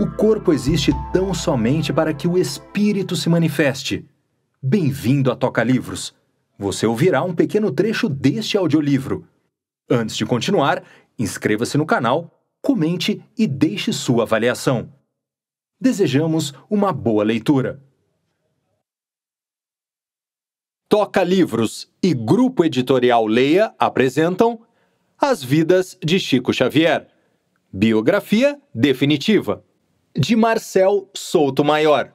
O corpo existe tão somente para que o espírito se manifeste. Bem-vindo a Toca Livros. Você ouvirá um pequeno trecho deste audiolivro. Antes de continuar, inscreva-se no canal, comente e deixe sua avaliação. Desejamos uma boa leitura. Toca Livros e Grupo Editorial Leia apresentam As Vidas de Chico Xavier. Biografia definitiva de Marcel Souto Maior.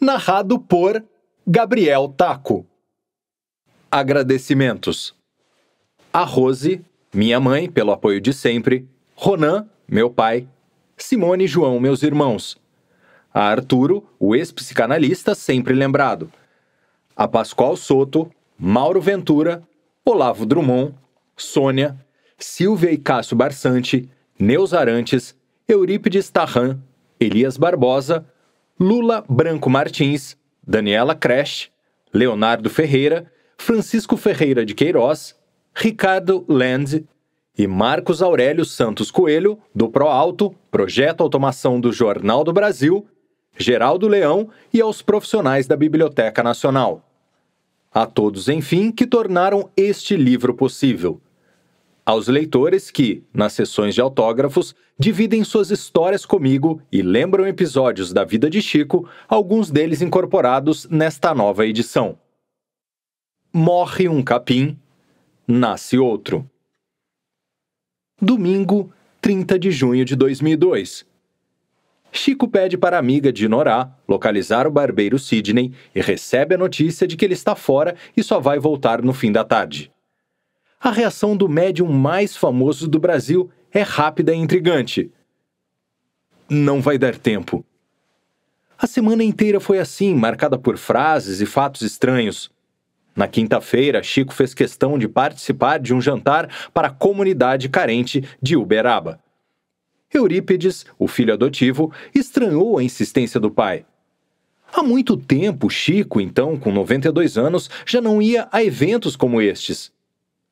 Narrado por Gabriel Taco. Agradecimentos. A Rose, minha mãe, pelo apoio de sempre. Ronan, meu pai. Simone e João, meus irmãos. A Arturo, o ex-psicanalista sempre lembrado. A Pascoal Soto, Mauro Ventura, Olavo Drummond, Sônia, Silvia e Cássio Barçante, Neus Arantes, Eurípides Tarran, Elias Barbosa, Lula Branco Martins, Daniela Cresch, Leonardo Ferreira, Francisco Ferreira de Queiroz, Ricardo Lende e Marcos Aurélio Santos Coelho, do ProAlto, Projeto Automação do Jornal do Brasil, Geraldo Leão e aos profissionais da Biblioteca Nacional. A todos, enfim, que tornaram este livro possível aos leitores que, nas sessões de autógrafos, dividem suas histórias comigo e lembram episódios da vida de Chico, alguns deles incorporados nesta nova edição. Morre um capim, nasce outro. Domingo, 30 de junho de 2002. Chico pede para a amiga de Norá localizar o barbeiro Sidney e recebe a notícia de que ele está fora e só vai voltar no fim da tarde a reação do médium mais famoso do Brasil é rápida e intrigante. Não vai dar tempo. A semana inteira foi assim, marcada por frases e fatos estranhos. Na quinta-feira, Chico fez questão de participar de um jantar para a comunidade carente de Uberaba. Eurípides, o filho adotivo, estranhou a insistência do pai. Há muito tempo, Chico, então, com 92 anos, já não ia a eventos como estes.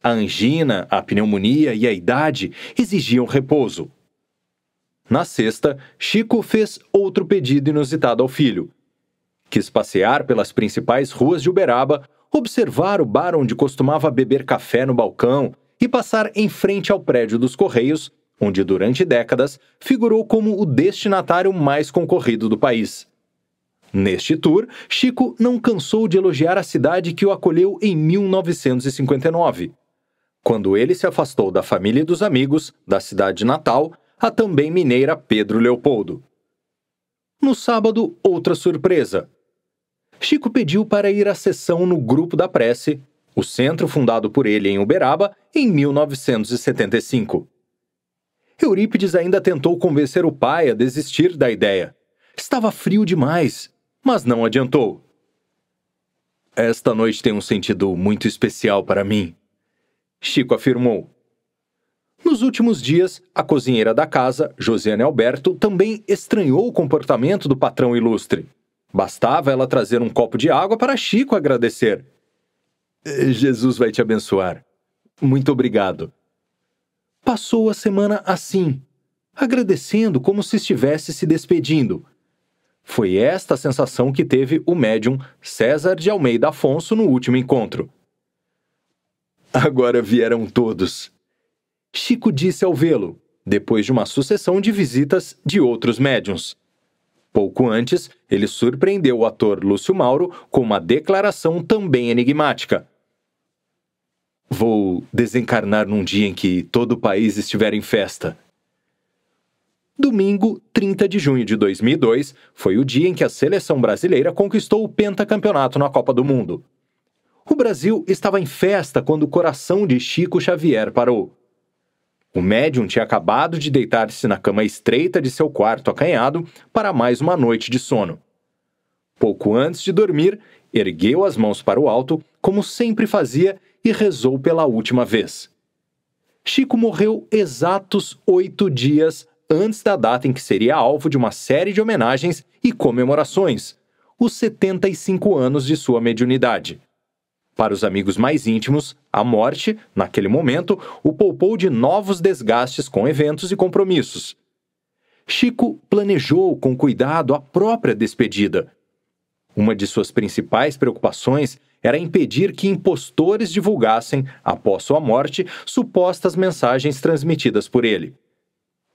A angina, a pneumonia e a idade exigiam repouso. Na sexta, Chico fez outro pedido inusitado ao filho. Quis passear pelas principais ruas de Uberaba, observar o bar onde costumava beber café no balcão e passar em frente ao prédio dos Correios, onde durante décadas figurou como o destinatário mais concorrido do país. Neste tour, Chico não cansou de elogiar a cidade que o acolheu em 1959 quando ele se afastou da família e dos amigos, da cidade natal, a também mineira Pedro Leopoldo. No sábado, outra surpresa. Chico pediu para ir à sessão no Grupo da Prece, o centro fundado por ele em Uberaba em 1975. Eurípides ainda tentou convencer o pai a desistir da ideia. Estava frio demais, mas não adiantou. Esta noite tem um sentido muito especial para mim, Chico afirmou. Nos últimos dias, a cozinheira da casa, Josiane Alberto, também estranhou o comportamento do patrão ilustre. Bastava ela trazer um copo de água para Chico agradecer. Jesus vai te abençoar. Muito obrigado. Passou a semana assim, agradecendo como se estivesse se despedindo. Foi esta a sensação que teve o médium César de Almeida Afonso no último encontro. Agora vieram todos. Chico disse ao vê-lo, depois de uma sucessão de visitas de outros médiuns. Pouco antes, ele surpreendeu o ator Lúcio Mauro com uma declaração também enigmática. Vou desencarnar num dia em que todo o país estiver em festa. Domingo, 30 de junho de 2002, foi o dia em que a seleção brasileira conquistou o pentacampeonato na Copa do Mundo. O Brasil estava em festa quando o coração de Chico Xavier parou. O médium tinha acabado de deitar-se na cama estreita de seu quarto acanhado para mais uma noite de sono. Pouco antes de dormir, ergueu as mãos para o alto, como sempre fazia, e rezou pela última vez. Chico morreu exatos oito dias antes da data em que seria alvo de uma série de homenagens e comemorações, os 75 anos de sua mediunidade. Para os amigos mais íntimos, a morte, naquele momento, o poupou de novos desgastes com eventos e compromissos. Chico planejou com cuidado a própria despedida. Uma de suas principais preocupações era impedir que impostores divulgassem, após sua morte, supostas mensagens transmitidas por ele.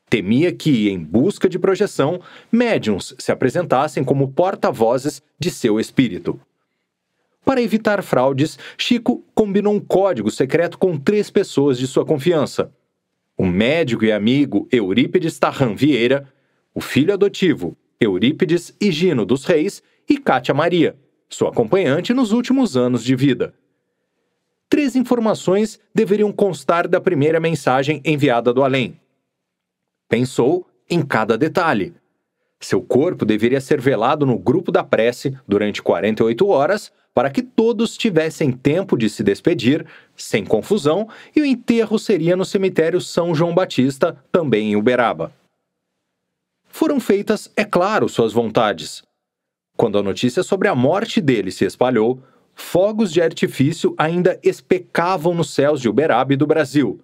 Temia que, em busca de projeção, médiums se apresentassem como porta-vozes de seu espírito. Para evitar fraudes, Chico combinou um código secreto com três pessoas de sua confiança: o médico e amigo Eurípides Tarran Vieira, o filho adotivo Eurípides Higino dos Reis e Cátia Maria, sua acompanhante nos últimos anos de vida. Três informações deveriam constar da primeira mensagem enviada do além. Pensou em cada detalhe. Seu corpo deveria ser velado no grupo da prece durante 48 horas para que todos tivessem tempo de se despedir, sem confusão, e o enterro seria no cemitério São João Batista, também em Uberaba. Foram feitas, é claro, suas vontades. Quando a notícia sobre a morte dele se espalhou, fogos de artifício ainda especavam nos céus de Uberaba e do Brasil.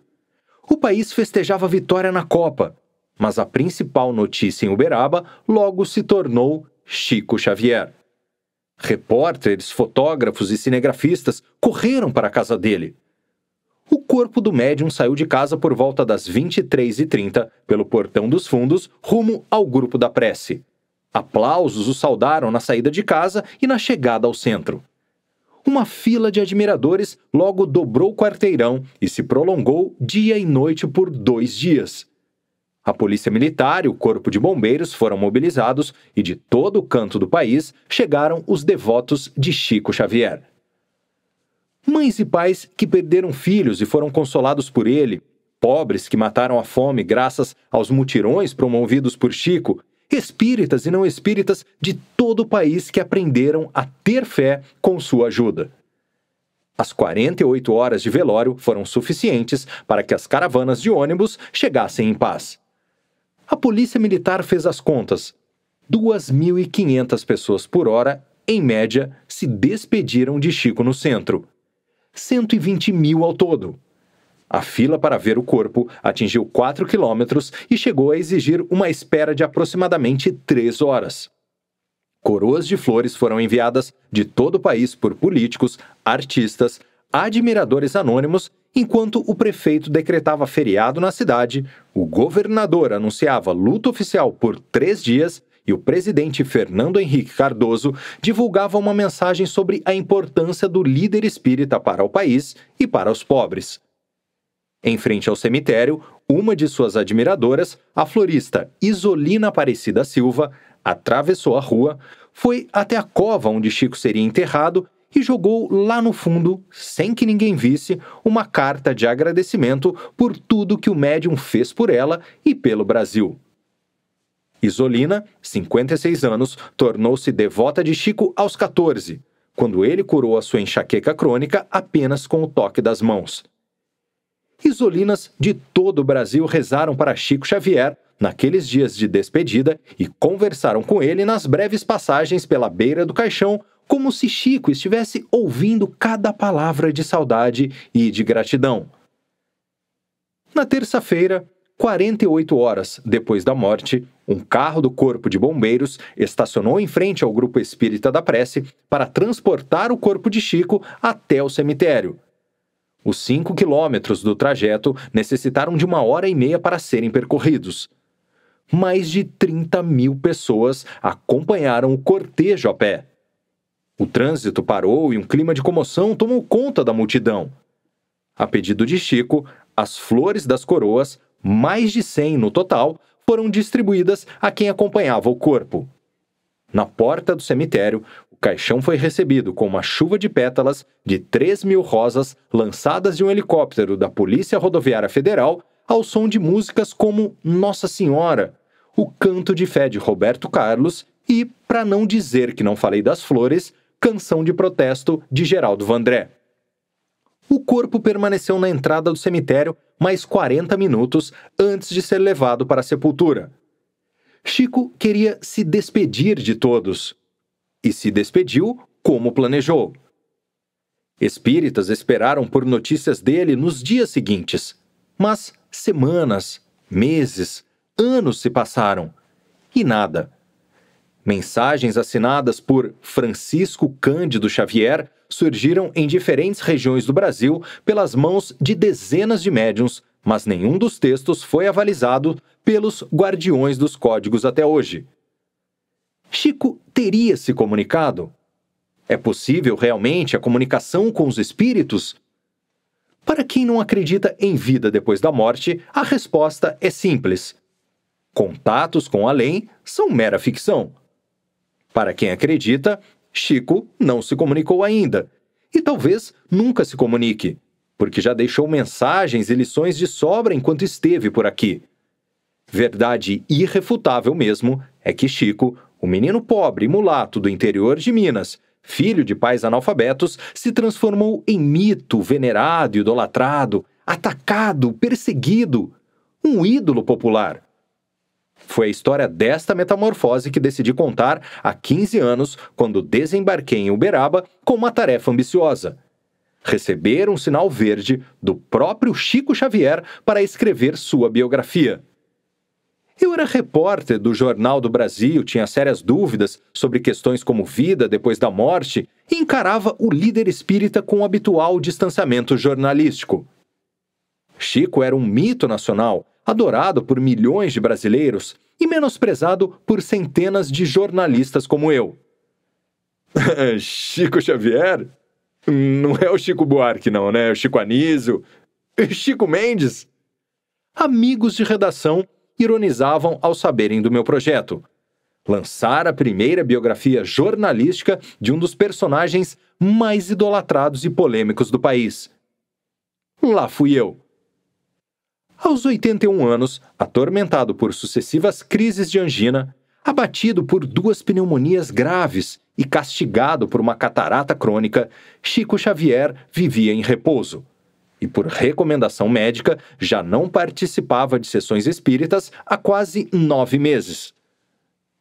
O país festejava vitória na Copa, mas a principal notícia em Uberaba logo se tornou Chico Xavier. Repórteres, fotógrafos e cinegrafistas correram para a casa dele. O corpo do médium saiu de casa por volta das 23h30 pelo portão dos fundos rumo ao grupo da prece. Aplausos o saudaram na saída de casa e na chegada ao centro. Uma fila de admiradores logo dobrou o quarteirão e se prolongou dia e noite por dois dias. A polícia militar e o corpo de bombeiros foram mobilizados e de todo o canto do país chegaram os devotos de Chico Xavier. Mães e pais que perderam filhos e foram consolados por ele, pobres que mataram a fome graças aos mutirões promovidos por Chico, espíritas e não espíritas de todo o país que aprenderam a ter fé com sua ajuda. As 48 horas de velório foram suficientes para que as caravanas de ônibus chegassem em paz. A polícia militar fez as contas. 2.500 pessoas por hora, em média, se despediram de Chico no centro. 120 mil ao todo. A fila para ver o corpo atingiu 4 quilômetros e chegou a exigir uma espera de aproximadamente 3 horas. Coroas de flores foram enviadas de todo o país por políticos, artistas, admiradores anônimos, enquanto o prefeito decretava feriado na cidade, o governador anunciava luto oficial por três dias e o presidente Fernando Henrique Cardoso divulgava uma mensagem sobre a importância do líder espírita para o país e para os pobres. Em frente ao cemitério, uma de suas admiradoras, a florista Isolina Aparecida Silva, atravessou a rua, foi até a cova onde Chico seria enterrado e jogou lá no fundo, sem que ninguém visse, uma carta de agradecimento por tudo que o médium fez por ela e pelo Brasil. Isolina, 56 anos, tornou-se devota de Chico aos 14, quando ele curou a sua enxaqueca crônica apenas com o toque das mãos. Isolinas de todo o Brasil rezaram para Chico Xavier naqueles dias de despedida e conversaram com ele nas breves passagens pela beira do caixão como se Chico estivesse ouvindo cada palavra de saudade e de gratidão. Na terça-feira, 48 horas depois da morte, um carro do Corpo de Bombeiros estacionou em frente ao Grupo Espírita da Prece para transportar o corpo de Chico até o cemitério. Os cinco quilômetros do trajeto necessitaram de uma hora e meia para serem percorridos. Mais de 30 mil pessoas acompanharam o cortejo a pé. O trânsito parou e um clima de comoção tomou conta da multidão. A pedido de Chico, as flores das coroas, mais de 100 no total, foram distribuídas a quem acompanhava o corpo. Na porta do cemitério, o caixão foi recebido com uma chuva de pétalas de 3 mil rosas lançadas de um helicóptero da Polícia Rodoviária Federal ao som de músicas como Nossa Senhora, O Canto de Fé de Roberto Carlos e, para não dizer que não falei das flores, Canção de Protesto de Geraldo Vandré. O corpo permaneceu na entrada do cemitério mais 40 minutos antes de ser levado para a sepultura. Chico queria se despedir de todos. E se despediu como planejou. Espíritas esperaram por notícias dele nos dias seguintes, mas semanas, meses, anos se passaram e nada. Mensagens assinadas por Francisco Cândido Xavier surgiram em diferentes regiões do Brasil pelas mãos de dezenas de médiums, mas nenhum dos textos foi avalizado pelos guardiões dos códigos até hoje. Chico teria se comunicado? É possível realmente a comunicação com os espíritos? Para quem não acredita em vida depois da morte, a resposta é simples. Contatos com além são mera ficção. Para quem acredita, Chico não se comunicou ainda. E talvez nunca se comunique, porque já deixou mensagens e lições de sobra enquanto esteve por aqui. Verdade irrefutável mesmo é que Chico, o menino pobre e mulato do interior de Minas, filho de pais analfabetos, se transformou em mito venerado e idolatrado, atacado, perseguido, um ídolo popular, foi a história desta metamorfose que decidi contar há 15 anos, quando desembarquei em Uberaba com uma tarefa ambiciosa receber um sinal verde do próprio Chico Xavier para escrever sua biografia. Eu era repórter do Jornal do Brasil, tinha sérias dúvidas sobre questões como vida depois da morte e encarava o líder espírita com o habitual distanciamento jornalístico. Chico era um mito nacional adorado por milhões de brasileiros e menosprezado por centenas de jornalistas como eu. Chico Xavier? Não é o Chico Buarque, não, né? É o Chico Anísio? Chico Mendes? Amigos de redação ironizavam ao saberem do meu projeto. Lançar a primeira biografia jornalística de um dos personagens mais idolatrados e polêmicos do país. Lá fui eu aos 81 anos, atormentado por sucessivas crises de angina, abatido por duas pneumonias graves e castigado por uma catarata crônica, Chico Xavier vivia em repouso. E por recomendação médica, já não participava de sessões espíritas há quase nove meses.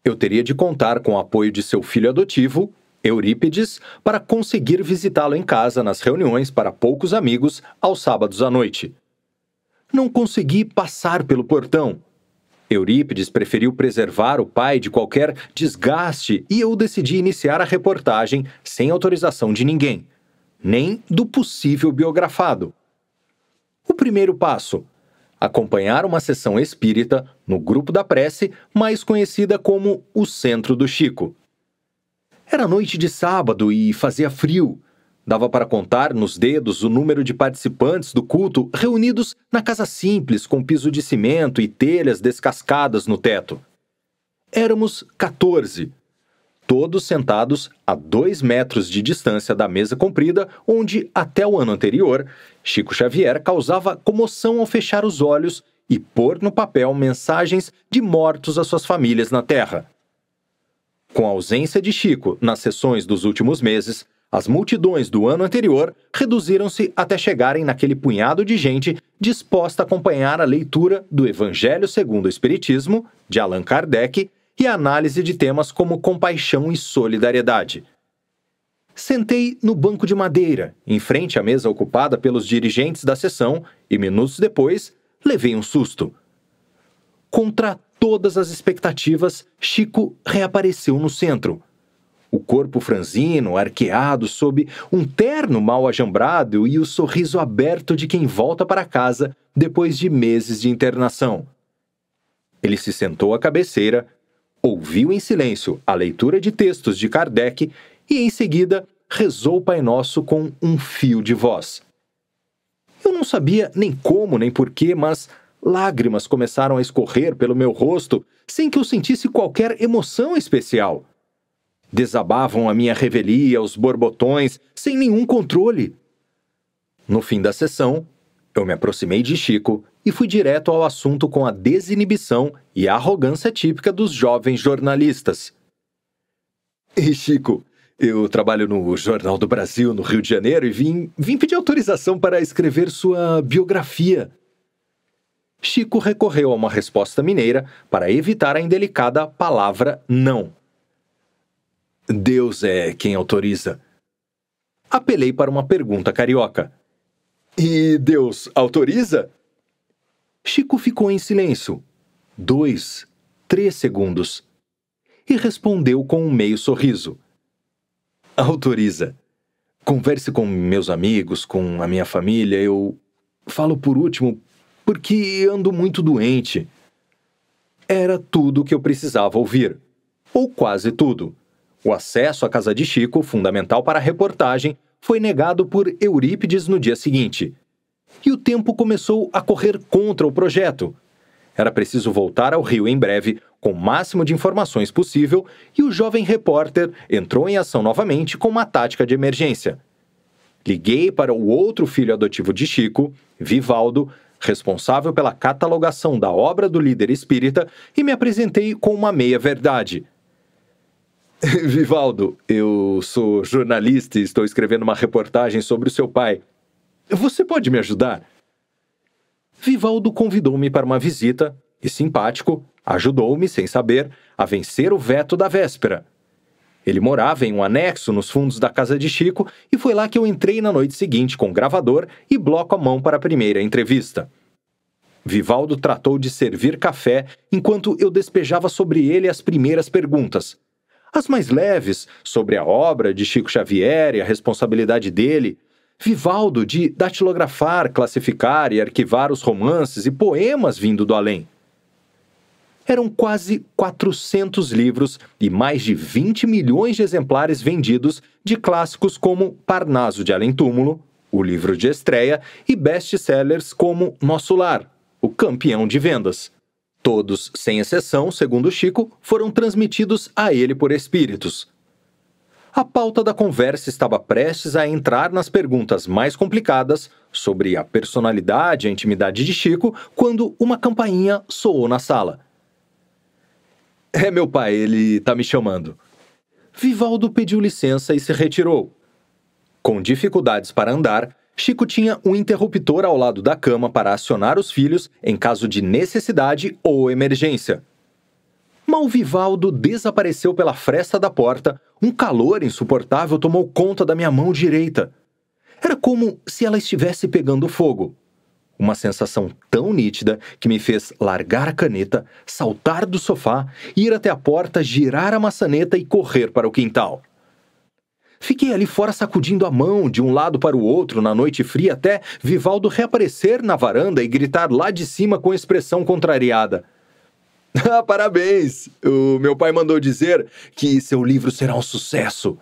Eu teria de contar com o apoio de seu filho adotivo, Eurípides, para conseguir visitá-lo em casa nas reuniões para poucos amigos aos sábados à noite. Não consegui passar pelo portão. Eurípides preferiu preservar o pai de qualquer desgaste e eu decidi iniciar a reportagem sem autorização de ninguém, nem do possível biografado. O primeiro passo: acompanhar uma sessão espírita no grupo da prece, mais conhecida como o Centro do Chico. Era noite de sábado e fazia frio, Dava para contar nos dedos o número de participantes do culto reunidos na casa simples, com piso de cimento e telhas descascadas no teto. Éramos 14, todos sentados a dois metros de distância da mesa comprida, onde, até o ano anterior, Chico Xavier causava comoção ao fechar os olhos e pôr no papel mensagens de mortos às suas famílias na terra. Com a ausência de Chico nas sessões dos últimos meses, as multidões do ano anterior reduziram-se até chegarem naquele punhado de gente disposta a acompanhar a leitura do Evangelho segundo o Espiritismo, de Allan Kardec, e a análise de temas como compaixão e solidariedade. Sentei no banco de madeira, em frente à mesa ocupada pelos dirigentes da sessão, e minutos depois levei um susto. Contra todas as expectativas, Chico reapareceu no centro o corpo franzino, arqueado, sob um terno mal ajambrado e o sorriso aberto de quem volta para casa depois de meses de internação. Ele se sentou à cabeceira, ouviu em silêncio a leitura de textos de Kardec e, em seguida, rezou o Pai Nosso com um fio de voz. Eu não sabia nem como nem porquê, mas lágrimas começaram a escorrer pelo meu rosto sem que eu sentisse qualquer emoção especial. Desabavam a minha revelia, os borbotões, sem nenhum controle. No fim da sessão, eu me aproximei de Chico e fui direto ao assunto com a desinibição e a arrogância típica dos jovens jornalistas. Ei, Chico, eu trabalho no Jornal do Brasil, no Rio de Janeiro, e vim, vim pedir autorização para escrever sua biografia. Chico recorreu a uma resposta mineira para evitar a indelicada palavra não. Deus é quem autoriza. Apelei para uma pergunta carioca. E Deus autoriza? Chico ficou em silêncio. Dois, três segundos. E respondeu com um meio sorriso: Autoriza. Converse com meus amigos, com a minha família. Eu falo por último porque ando muito doente. Era tudo o que eu precisava ouvir. Ou quase tudo. O acesso à casa de Chico, fundamental para a reportagem, foi negado por Eurípides no dia seguinte. E o tempo começou a correr contra o projeto. Era preciso voltar ao Rio em breve, com o máximo de informações possível, e o jovem repórter entrou em ação novamente com uma tática de emergência. Liguei para o outro filho adotivo de Chico, Vivaldo, responsável pela catalogação da obra do líder espírita, e me apresentei com uma meia-verdade. Vivaldo, eu sou jornalista e estou escrevendo uma reportagem sobre o seu pai. Você pode me ajudar? Vivaldo convidou-me para uma visita e, simpático, ajudou-me, sem saber, a vencer o veto da véspera. Ele morava em um anexo nos fundos da casa de Chico e foi lá que eu entrei na noite seguinte com gravador e bloco à mão para a primeira entrevista. Vivaldo tratou de servir café enquanto eu despejava sobre ele as primeiras perguntas as mais leves, sobre a obra de Chico Xavier e a responsabilidade dele, Vivaldo de datilografar, classificar e arquivar os romances e poemas vindo do além. Eram quase 400 livros e mais de 20 milhões de exemplares vendidos de clássicos como Parnaso de Além Túmulo, o livro de estreia, e best-sellers como Nosso Lar, o campeão de vendas. Todos, sem exceção, segundo Chico, foram transmitidos a ele por espíritos. A pauta da conversa estava prestes a entrar nas perguntas mais complicadas sobre a personalidade e a intimidade de Chico quando uma campainha soou na sala. É meu pai, ele tá me chamando. Vivaldo pediu licença e se retirou. Com dificuldades para andar, Chico tinha um interruptor ao lado da cama para acionar os filhos em caso de necessidade ou emergência. Malvivaldo desapareceu pela fresta da porta, um calor insuportável tomou conta da minha mão direita. Era como se ela estivesse pegando fogo. Uma sensação tão nítida que me fez largar a caneta, saltar do sofá, ir até a porta, girar a maçaneta e correr para o quintal. Fiquei ali fora sacudindo a mão de um lado para o outro na noite fria até Vivaldo reaparecer na varanda e gritar lá de cima com expressão contrariada. Ah, parabéns! O meu pai mandou dizer que seu livro será um sucesso.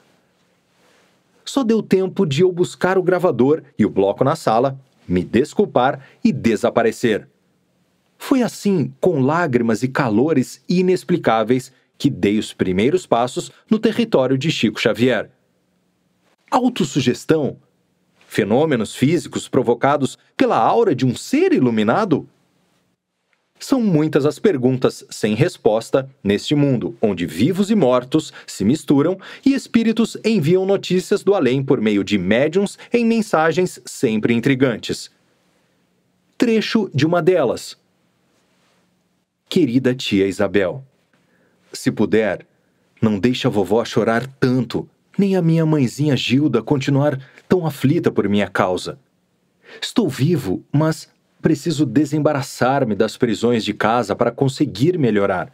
Só deu tempo de eu buscar o gravador e o bloco na sala, me desculpar e desaparecer. Foi assim, com lágrimas e calores inexplicáveis, que dei os primeiros passos no território de Chico Xavier autossugestão? Fenômenos físicos provocados pela aura de um ser iluminado? São muitas as perguntas sem resposta neste mundo, onde vivos e mortos se misturam e espíritos enviam notícias do além por meio de médiums em mensagens sempre intrigantes. Trecho de uma delas. Querida tia Isabel, se puder, não deixe a vovó chorar tanto nem a minha mãezinha Gilda continuar tão aflita por minha causa. Estou vivo, mas preciso desembaraçar-me das prisões de casa para conseguir melhorar.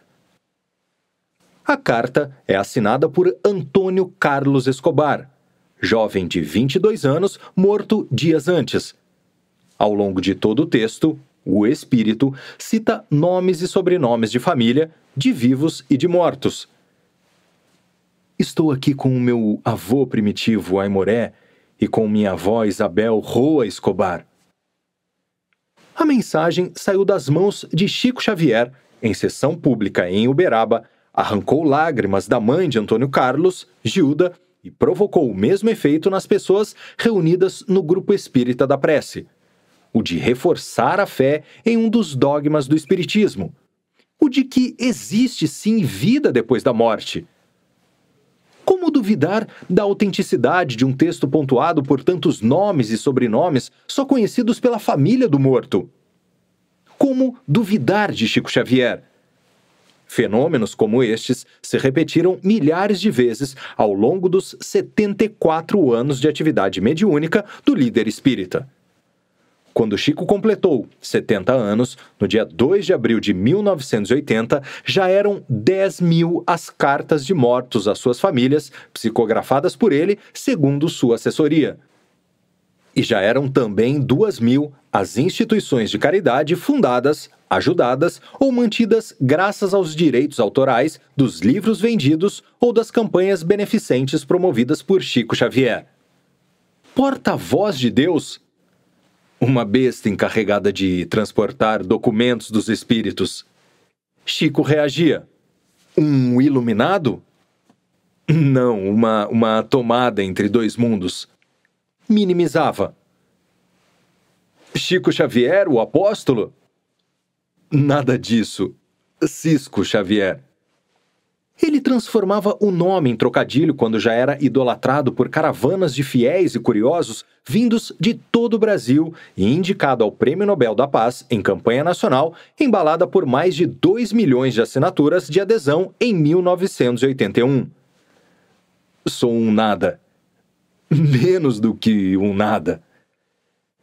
A carta é assinada por Antônio Carlos Escobar, jovem de 22 anos, morto dias antes. Ao longo de todo o texto, o espírito cita nomes e sobrenomes de família, de vivos e de mortos Estou aqui com o meu avô primitivo, Aimoré, e com minha avó Isabel Roa Escobar. A mensagem saiu das mãos de Chico Xavier, em sessão pública em Uberaba, arrancou lágrimas da mãe de Antônio Carlos, Gilda, e provocou o mesmo efeito nas pessoas reunidas no grupo espírita da prece, o de reforçar a fé em um dos dogmas do espiritismo, o de que existe sim vida depois da morte como duvidar da autenticidade de um texto pontuado por tantos nomes e sobrenomes só conhecidos pela família do morto? Como duvidar de Chico Xavier? Fenômenos como estes se repetiram milhares de vezes ao longo dos 74 anos de atividade mediúnica do líder espírita. Quando Chico completou 70 anos, no dia 2 de abril de 1980, já eram 10 mil as cartas de mortos às suas famílias, psicografadas por ele, segundo sua assessoria. E já eram também 2 mil as instituições de caridade fundadas, ajudadas ou mantidas graças aos direitos autorais dos livros vendidos ou das campanhas beneficentes promovidas por Chico Xavier. Porta-voz de Deus, uma besta encarregada de transportar documentos dos espíritos. Chico reagia: Um iluminado? Não, uma, uma tomada entre dois mundos. Minimizava. Chico Xavier, o apóstolo? Nada disso. Cisco Xavier. Ele transformava o nome em trocadilho quando já era idolatrado por caravanas de fiéis e curiosos vindos de todo o Brasil e indicado ao Prêmio Nobel da Paz em campanha nacional, embalada por mais de 2 milhões de assinaturas de adesão em 1981. Sou um nada. Menos do que um nada.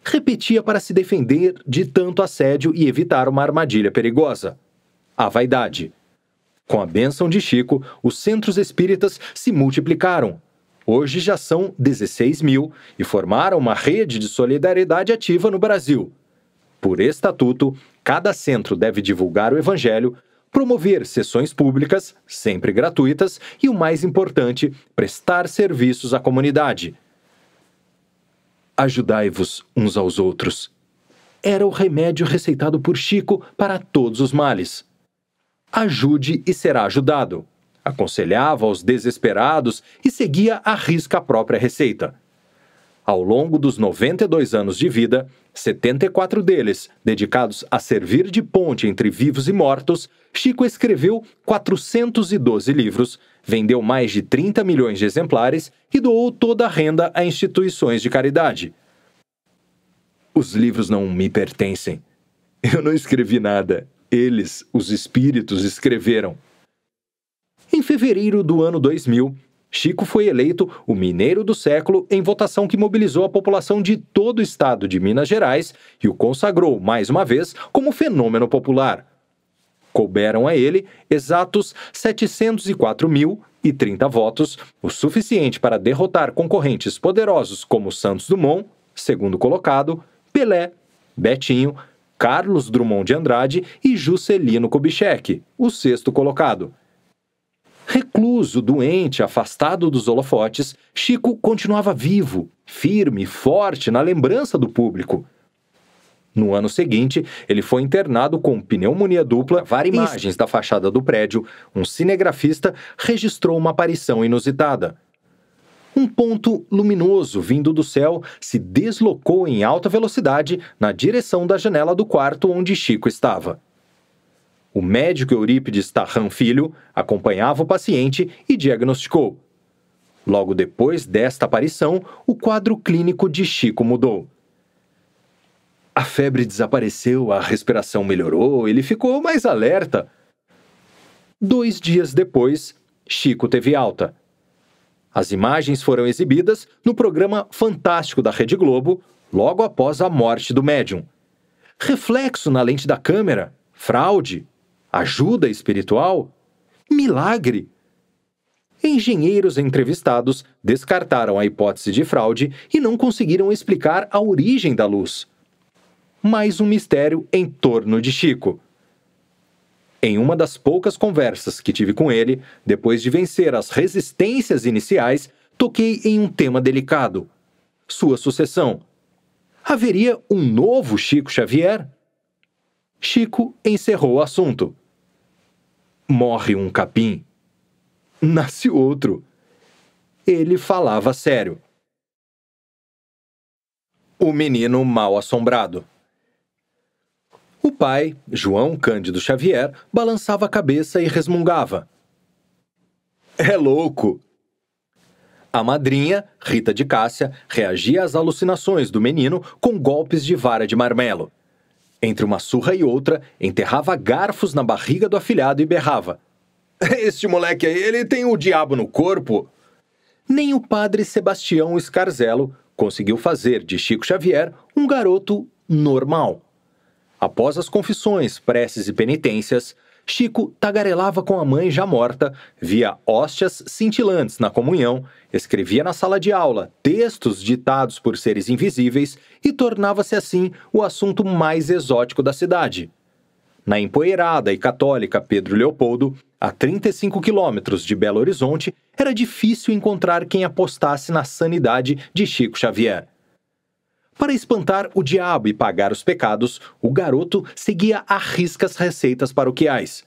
Repetia para se defender de tanto assédio e evitar uma armadilha perigosa: a vaidade. Com a bênção de Chico, os centros espíritas se multiplicaram. Hoje já são 16 mil e formaram uma rede de solidariedade ativa no Brasil. Por estatuto, cada centro deve divulgar o Evangelho, promover sessões públicas, sempre gratuitas, e o mais importante, prestar serviços à comunidade. Ajudai-vos uns aos outros. Era o remédio receitado por Chico para todos os males. Ajude e será ajudado. Aconselhava aos desesperados e seguia a risca a própria receita. Ao longo dos 92 anos de vida, 74 deles, dedicados a servir de ponte entre vivos e mortos, Chico escreveu 412 livros, vendeu mais de 30 milhões de exemplares e doou toda a renda a instituições de caridade. Os livros não me pertencem. Eu não escrevi nada eles, os espíritos, escreveram. Em fevereiro do ano 2000, Chico foi eleito o Mineiro do Século em votação que mobilizou a população de todo o estado de Minas Gerais e o consagrou, mais uma vez, como fenômeno popular. Couberam a ele exatos 704.030 votos, o suficiente para derrotar concorrentes poderosos como Santos Dumont, segundo colocado, Pelé, Betinho, Carlos Drummond de Andrade e Juscelino Kubitschek, o sexto colocado. Recluso, doente, afastado dos holofotes, Chico continuava vivo, firme, forte na lembrança do público. No ano seguinte, ele foi internado com pneumonia dupla. Várias imagens da fachada do prédio, um cinegrafista registrou uma aparição inusitada um ponto luminoso vindo do céu se deslocou em alta velocidade na direção da janela do quarto onde Chico estava. O médico Eurípides Tarran Filho acompanhava o paciente e diagnosticou. Logo depois desta aparição, o quadro clínico de Chico mudou. A febre desapareceu, a respiração melhorou, ele ficou mais alerta. Dois dias depois, Chico teve alta. As imagens foram exibidas no programa Fantástico da Rede Globo, logo após a morte do médium. Reflexo na lente da câmera, fraude, ajuda espiritual, milagre. Engenheiros entrevistados descartaram a hipótese de fraude e não conseguiram explicar a origem da luz. Mais um mistério em torno de Chico. Em uma das poucas conversas que tive com ele, depois de vencer as resistências iniciais, toquei em um tema delicado: sua sucessão. Haveria um novo Chico Xavier? Chico encerrou o assunto. Morre um capim. Nasce outro. Ele falava sério. O menino mal assombrado. O pai, João Cândido Xavier, balançava a cabeça e resmungava: É louco! A madrinha, Rita de Cássia, reagia às alucinações do menino com golpes de vara de marmelo. Entre uma surra e outra, enterrava garfos na barriga do afilhado e berrava: Este moleque aí, ele tem o diabo no corpo! Nem o padre Sebastião Escarzelo conseguiu fazer de Chico Xavier um garoto normal. Após as confissões, preces e penitências, Chico tagarelava com a mãe já morta, via hóstias cintilantes na comunhão, escrevia na sala de aula textos ditados por seres invisíveis e tornava-se assim o assunto mais exótico da cidade. Na empoeirada e católica Pedro Leopoldo, a 35 quilômetros de Belo Horizonte, era difícil encontrar quem apostasse na sanidade de Chico Xavier. Para espantar o diabo e pagar os pecados, o garoto seguia a risca as receitas paroquiais.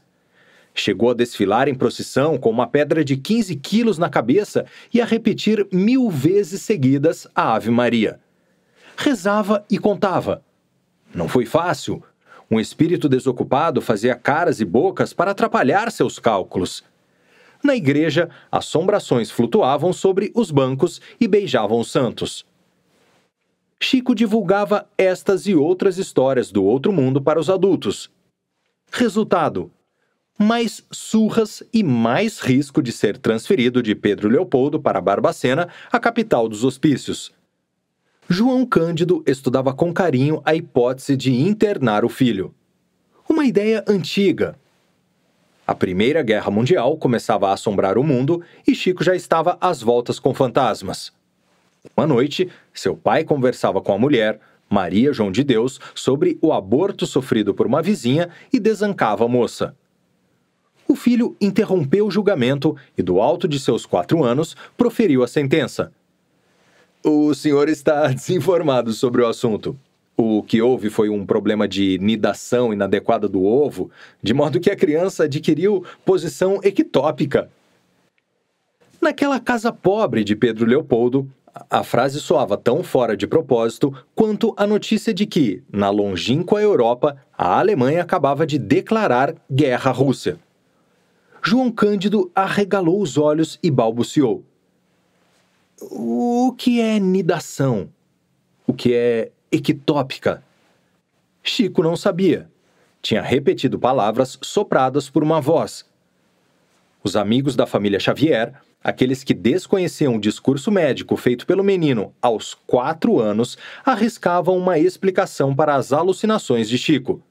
Chegou a desfilar em procissão com uma pedra de 15 quilos na cabeça e a repetir mil vezes seguidas a Ave Maria. Rezava e contava. Não foi fácil. Um espírito desocupado fazia caras e bocas para atrapalhar seus cálculos. Na igreja, assombrações flutuavam sobre os bancos e beijavam os santos. Chico divulgava estas e outras histórias do outro mundo para os adultos. Resultado: mais surras e mais risco de ser transferido de Pedro Leopoldo para Barbacena, a capital dos hospícios. João Cândido estudava com carinho a hipótese de internar o filho. Uma ideia antiga. A Primeira Guerra Mundial começava a assombrar o mundo e Chico já estava às voltas com fantasmas. Uma noite, seu pai conversava com a mulher, Maria João de Deus, sobre o aborto sofrido por uma vizinha e desancava a moça. O filho interrompeu o julgamento e, do alto de seus quatro anos, proferiu a sentença. O senhor está desinformado sobre o assunto. O que houve foi um problema de nidação inadequada do ovo, de modo que a criança adquiriu posição ectópica. Naquela casa pobre de Pedro Leopoldo, a frase soava tão fora de propósito quanto a notícia de que, na longínqua Europa, a Alemanha acabava de declarar guerra à Rússia. João Cândido arregalou os olhos e balbuciou. O que é nidação? O que é equitópica? Chico não sabia. Tinha repetido palavras sopradas por uma voz. Os amigos da família Xavier Aqueles que desconheciam o discurso médico feito pelo menino aos quatro anos arriscavam uma explicação para as alucinações de Chico.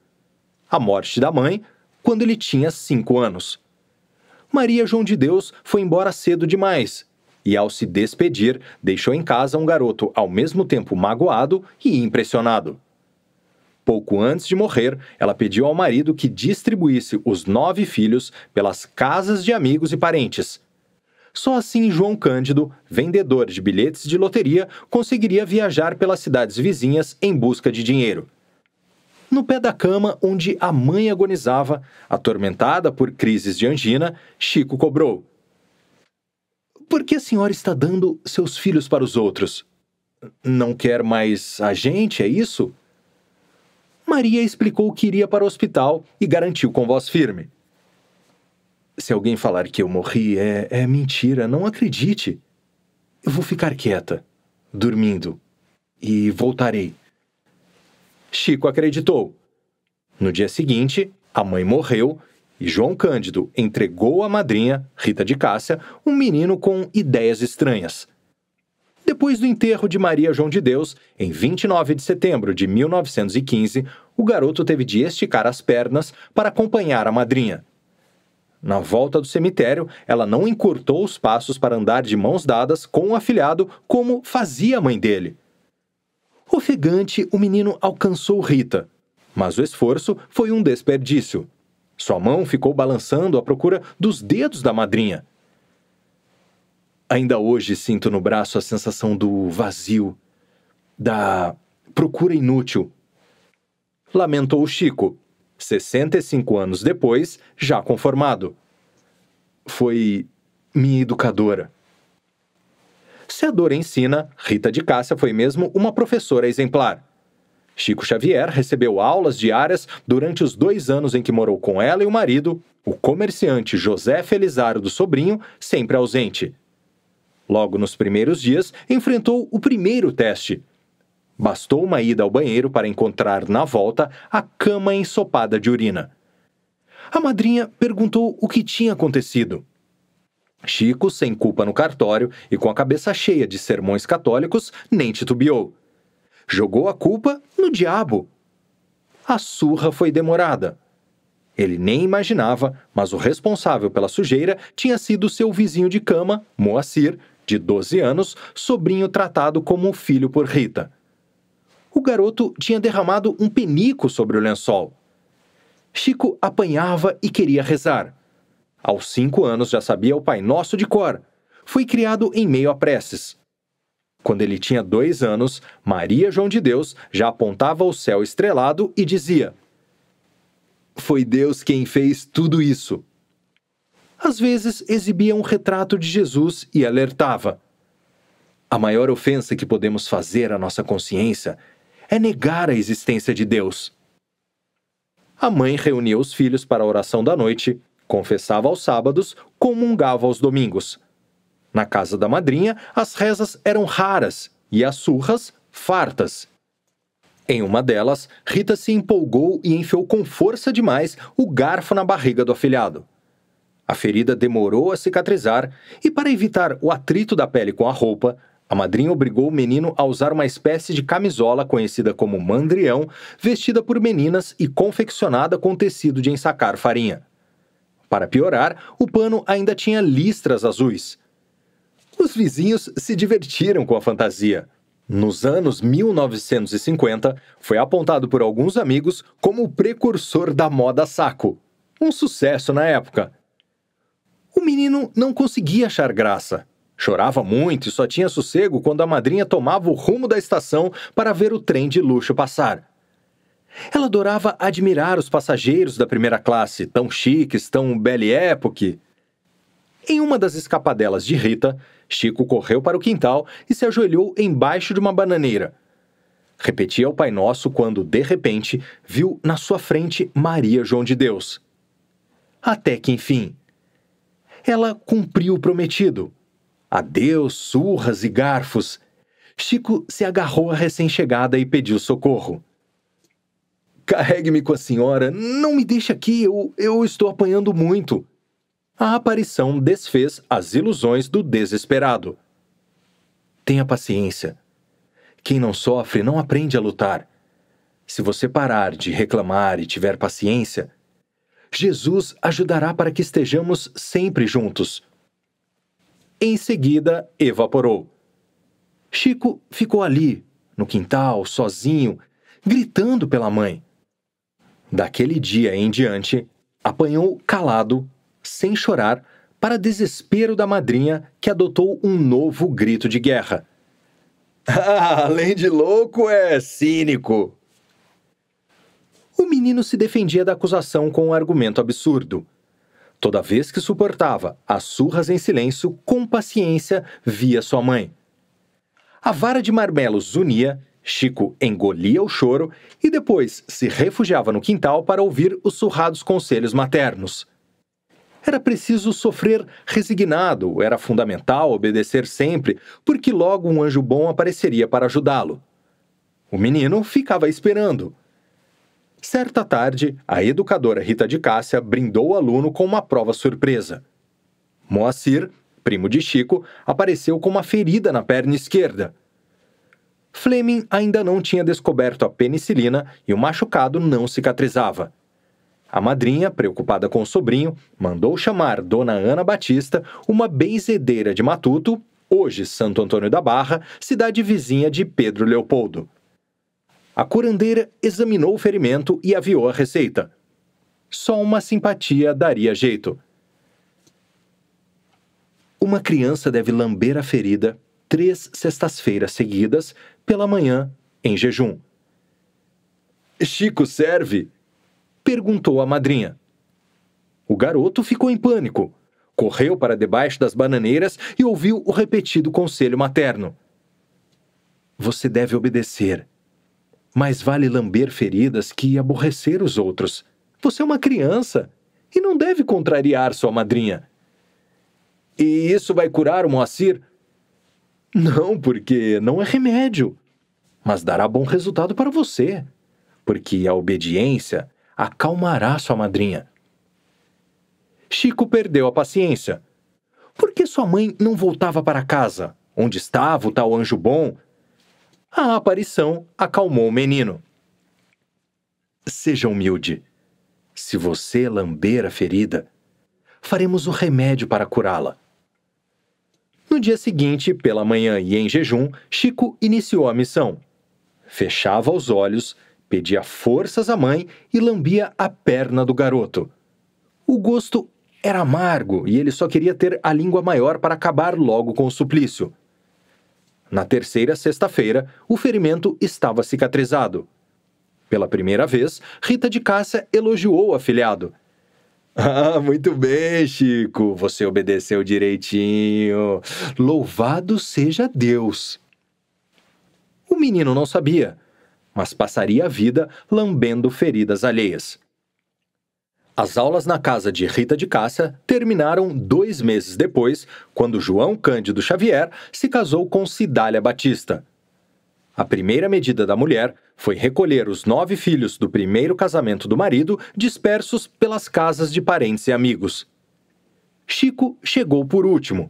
A morte da mãe, quando ele tinha cinco anos. Maria João de Deus foi embora cedo demais e, ao se despedir, deixou em casa um garoto ao mesmo tempo magoado e impressionado. Pouco antes de morrer, ela pediu ao marido que distribuísse os nove filhos pelas casas de amigos e parentes só assim João Cândido, vendedor de bilhetes de loteria, conseguiria viajar pelas cidades vizinhas em busca de dinheiro. No pé da cama onde a mãe agonizava, atormentada por crises de angina, Chico cobrou: Por que a senhora está dando seus filhos para os outros? Não quer mais a gente, é isso? Maria explicou que iria para o hospital e garantiu com voz firme: se alguém falar que eu morri, é, é mentira, não acredite. Eu vou ficar quieta, dormindo, e voltarei. Chico acreditou. No dia seguinte, a mãe morreu e João Cândido entregou à madrinha, Rita de Cássia, um menino com ideias estranhas. Depois do enterro de Maria João de Deus, em 29 de setembro de 1915, o garoto teve de esticar as pernas para acompanhar a madrinha. Na volta do cemitério, ela não encurtou os passos para andar de mãos dadas com o afilhado, como fazia a mãe dele. Ofegante, o menino alcançou Rita, mas o esforço foi um desperdício. Sua mão ficou balançando à procura dos dedos da madrinha. Ainda hoje sinto no braço a sensação do vazio, da procura inútil. Lamentou Chico, 65 anos depois, já conformado. Foi minha educadora. Se a dor ensina, Rita de Cássia foi mesmo uma professora exemplar. Chico Xavier recebeu aulas diárias durante os dois anos em que morou com ela e o marido, o comerciante José Felizardo do Sobrinho, sempre ausente. Logo nos primeiros dias, enfrentou o primeiro teste, Bastou uma ida ao banheiro para encontrar na volta a cama ensopada de urina. A madrinha perguntou o que tinha acontecido. Chico, sem culpa no cartório e com a cabeça cheia de sermões católicos, nem titubeou. Jogou a culpa no diabo. A surra foi demorada. Ele nem imaginava, mas o responsável pela sujeira tinha sido seu vizinho de cama, Moacir, de 12 anos, sobrinho tratado como filho por Rita o garoto tinha derramado um penico sobre o lençol. Chico apanhava e queria rezar. Aos cinco anos já sabia o Pai Nosso de cor. Foi criado em meio a preces. Quando ele tinha dois anos, Maria João de Deus já apontava o céu estrelado e dizia: Foi Deus quem fez tudo isso. Às vezes exibia um retrato de Jesus e alertava: A maior ofensa que podemos fazer à nossa consciência é negar a existência de Deus. A mãe reunia os filhos para a oração da noite, confessava aos sábados, comungava aos domingos. Na casa da madrinha, as rezas eram raras e as surras fartas. Em uma delas, Rita se empolgou e enfiou com força demais o garfo na barriga do afilhado. A ferida demorou a cicatrizar e, para evitar o atrito da pele com a roupa, a madrinha obrigou o menino a usar uma espécie de camisola conhecida como mandrião, vestida por meninas e confeccionada com tecido de ensacar farinha. Para piorar, o pano ainda tinha listras azuis. Os vizinhos se divertiram com a fantasia. Nos anos 1950, foi apontado por alguns amigos como o precursor da moda saco. Um sucesso na época. O menino não conseguia achar graça. Chorava muito e só tinha sossego quando a madrinha tomava o rumo da estação para ver o trem de luxo passar. Ela adorava admirar os passageiros da primeira classe, tão chiques, tão belle époque. Em uma das escapadelas de Rita, Chico correu para o quintal e se ajoelhou embaixo de uma bananeira. Repetia o Pai Nosso quando, de repente, viu na sua frente Maria João de Deus. Até que, enfim, ela cumpriu o prometido. Adeus, surras e garfos. Chico se agarrou à recém-chegada e pediu socorro. Carregue-me com a senhora, não me deixe aqui, eu, eu estou apanhando muito. A aparição desfez as ilusões do desesperado. Tenha paciência. Quem não sofre não aprende a lutar. Se você parar de reclamar e tiver paciência, Jesus ajudará para que estejamos sempre juntos em seguida evaporou. Chico ficou ali, no quintal, sozinho, gritando pela mãe. Daquele dia em diante, apanhou calado, sem chorar, para desespero da madrinha que adotou um novo grito de guerra. Ah, além de louco, é cínico! O menino se defendia da acusação com um argumento absurdo toda vez que suportava as surras em silêncio com paciência via sua mãe. A vara de marmelos unia, Chico engolia o choro e depois se refugiava no quintal para ouvir os surrados conselhos maternos. Era preciso sofrer resignado, era fundamental obedecer sempre, porque logo um anjo bom apareceria para ajudá-lo. O menino ficava esperando. Certa tarde, a educadora Rita de Cássia brindou o aluno com uma prova surpresa. Moacir, primo de Chico, apareceu com uma ferida na perna esquerda. Fleming ainda não tinha descoberto a penicilina e o machucado não cicatrizava. A madrinha, preocupada com o sobrinho, mandou chamar Dona Ana Batista, uma benzedeira de Matuto, hoje Santo Antônio da Barra, cidade vizinha de Pedro Leopoldo. A curandeira examinou o ferimento e aviou a receita. Só uma simpatia daria jeito. Uma criança deve lamber a ferida três sextas-feiras seguidas, pela manhã, em jejum. Chico serve? perguntou a madrinha. O garoto ficou em pânico. Correu para debaixo das bananeiras e ouviu o repetido conselho materno: Você deve obedecer. Mais vale lamber feridas que aborrecer os outros. Você é uma criança e não deve contrariar sua madrinha. E isso vai curar o Moacir? Não, porque não é remédio. Mas dará bom resultado para você, porque a obediência acalmará sua madrinha. Chico perdeu a paciência. Por que sua mãe não voltava para casa, onde estava o tal anjo bom, a aparição acalmou o menino. Seja humilde. Se você lamber a ferida, faremos o remédio para curá-la. No dia seguinte, pela manhã e em jejum, Chico iniciou a missão. Fechava os olhos, pedia forças à mãe e lambia a perna do garoto. O gosto era amargo e ele só queria ter a língua maior para acabar logo com o suplício. Na terceira sexta-feira, o ferimento estava cicatrizado. Pela primeira vez, Rita de Cássia elogiou o afilhado. Ah, muito bem, Chico, você obedeceu direitinho. Louvado seja Deus. O menino não sabia, mas passaria a vida lambendo feridas alheias. As aulas na casa de Rita de Cássia terminaram dois meses depois, quando João Cândido Xavier se casou com Cidália Batista. A primeira medida da mulher foi recolher os nove filhos do primeiro casamento do marido dispersos pelas casas de parentes e amigos. Chico chegou por último.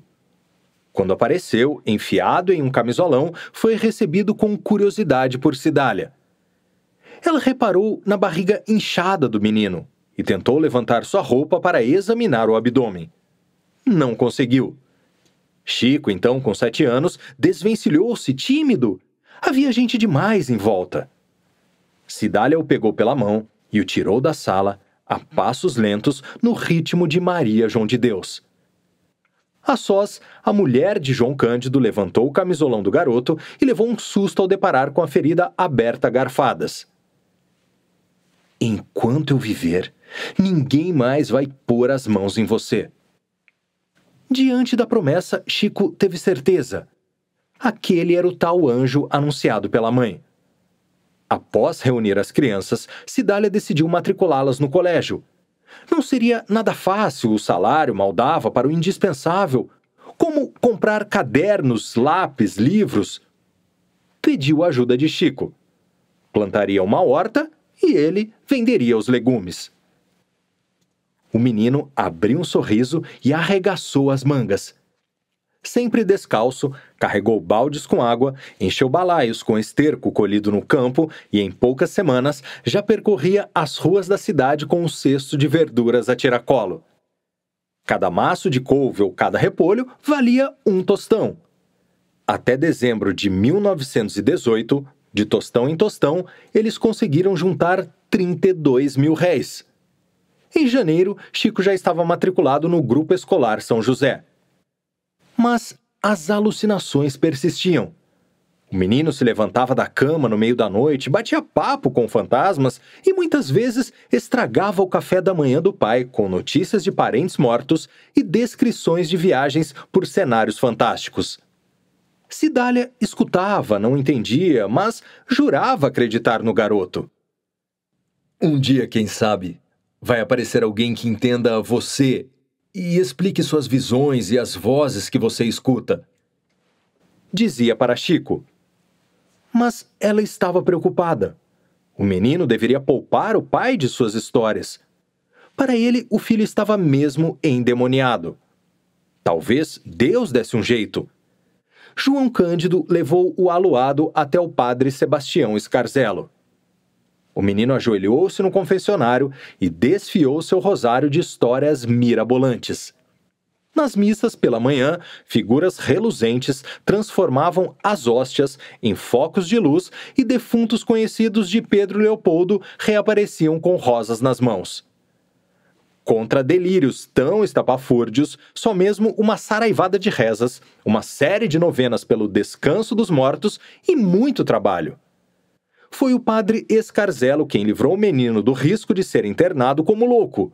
Quando apareceu, enfiado em um camisolão, foi recebido com curiosidade por Cidália. Ela reparou na barriga inchada do menino e tentou levantar sua roupa para examinar o abdômen. Não conseguiu. Chico, então, com sete anos, desvencilhou-se tímido. Havia gente demais em volta. Cidália o pegou pela mão e o tirou da sala, a passos lentos, no ritmo de Maria João de Deus. A sós, a mulher de João Cândido levantou o camisolão do garoto e levou um susto ao deparar com a ferida aberta a garfadas. Enquanto eu viver, Ninguém mais vai pôr as mãos em você. Diante da promessa, Chico teve certeza. Aquele era o tal anjo anunciado pela mãe. Após reunir as crianças, Cidália decidiu matriculá-las no colégio. Não seria nada fácil, o salário mal dava para o indispensável. Como comprar cadernos, lápis, livros? Pediu a ajuda de Chico. Plantaria uma horta e ele venderia os legumes. O menino abriu um sorriso e arregaçou as mangas. Sempre descalço, carregou baldes com água, encheu balaios com esterco colhido no campo e, em poucas semanas, já percorria as ruas da cidade com um cesto de verduras a tiracolo. Cada maço de couve ou cada repolho valia um tostão. Até dezembro de 1918, de tostão em tostão, eles conseguiram juntar 32 mil réis. Em janeiro, Chico já estava matriculado no Grupo Escolar São José. Mas as alucinações persistiam. O menino se levantava da cama no meio da noite, batia papo com fantasmas e muitas vezes estragava o café da manhã do pai com notícias de parentes mortos e descrições de viagens por cenários fantásticos. Cidália escutava, não entendia, mas jurava acreditar no garoto. Um dia, quem sabe, Vai aparecer alguém que entenda você e explique suas visões e as vozes que você escuta. Dizia para Chico. Mas ela estava preocupada. O menino deveria poupar o pai de suas histórias. Para ele, o filho estava mesmo endemoniado. Talvez Deus desse um jeito. João Cândido levou o aluado até o padre Sebastião Scarzello. O menino ajoelhou-se no confessionário e desfiou seu rosário de histórias mirabolantes. Nas missas pela manhã, figuras reluzentes transformavam as hóstias em focos de luz e defuntos conhecidos de Pedro Leopoldo reapareciam com rosas nas mãos. Contra delírios tão estapafúrdios, só mesmo uma saraivada de rezas, uma série de novenas pelo descanso dos mortos e muito trabalho foi o padre Escarzelo quem livrou o menino do risco de ser internado como louco.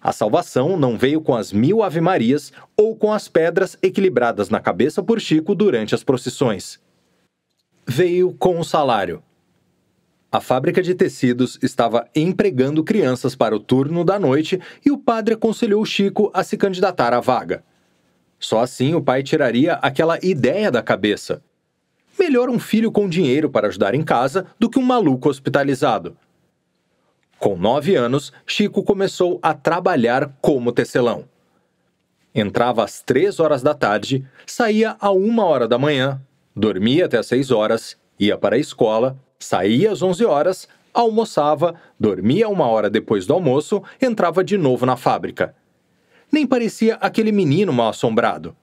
A salvação não veio com as mil ave-marias ou com as pedras equilibradas na cabeça por Chico durante as procissões. Veio com o salário. A fábrica de tecidos estava empregando crianças para o turno da noite e o padre aconselhou Chico a se candidatar à vaga. Só assim o pai tiraria aquela ideia da cabeça melhor um filho com dinheiro para ajudar em casa do que um maluco hospitalizado. Com nove anos, Chico começou a trabalhar como tecelão. Entrava às três horas da tarde, saía a uma hora da manhã, dormia até às seis horas, ia para a escola, saía às onze horas, almoçava, dormia uma hora depois do almoço, entrava de novo na fábrica. Nem parecia aquele menino mal assombrado.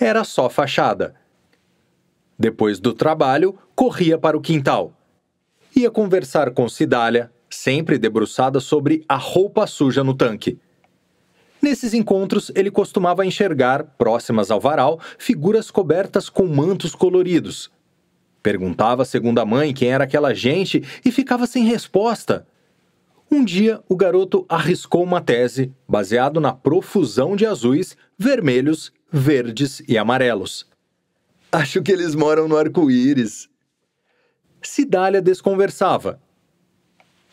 Era só fachada. Depois do trabalho, corria para o quintal. Ia conversar com Cidália, sempre debruçada sobre a roupa suja no tanque. Nesses encontros, ele costumava enxergar, próximas ao varal, figuras cobertas com mantos coloridos. Perguntava à segunda mãe quem era aquela gente e ficava sem resposta. Um dia, o garoto arriscou uma tese baseado na profusão de azuis, vermelhos, verdes e amarelos. Acho que eles moram no arco-íris. Cidália desconversava.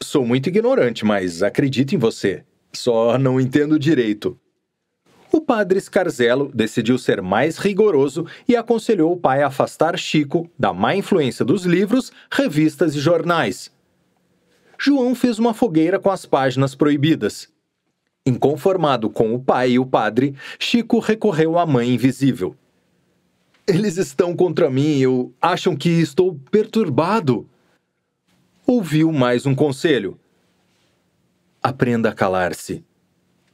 Sou muito ignorante, mas acredito em você. Só não entendo direito. O padre Scarzelo decidiu ser mais rigoroso e aconselhou o pai a afastar Chico da má influência dos livros, revistas e jornais. João fez uma fogueira com as páginas proibidas. Inconformado com o pai e o padre, Chico recorreu à mãe invisível. Eles estão contra mim, eu acham que estou perturbado. Ouviu mais um conselho. Aprenda a calar-se.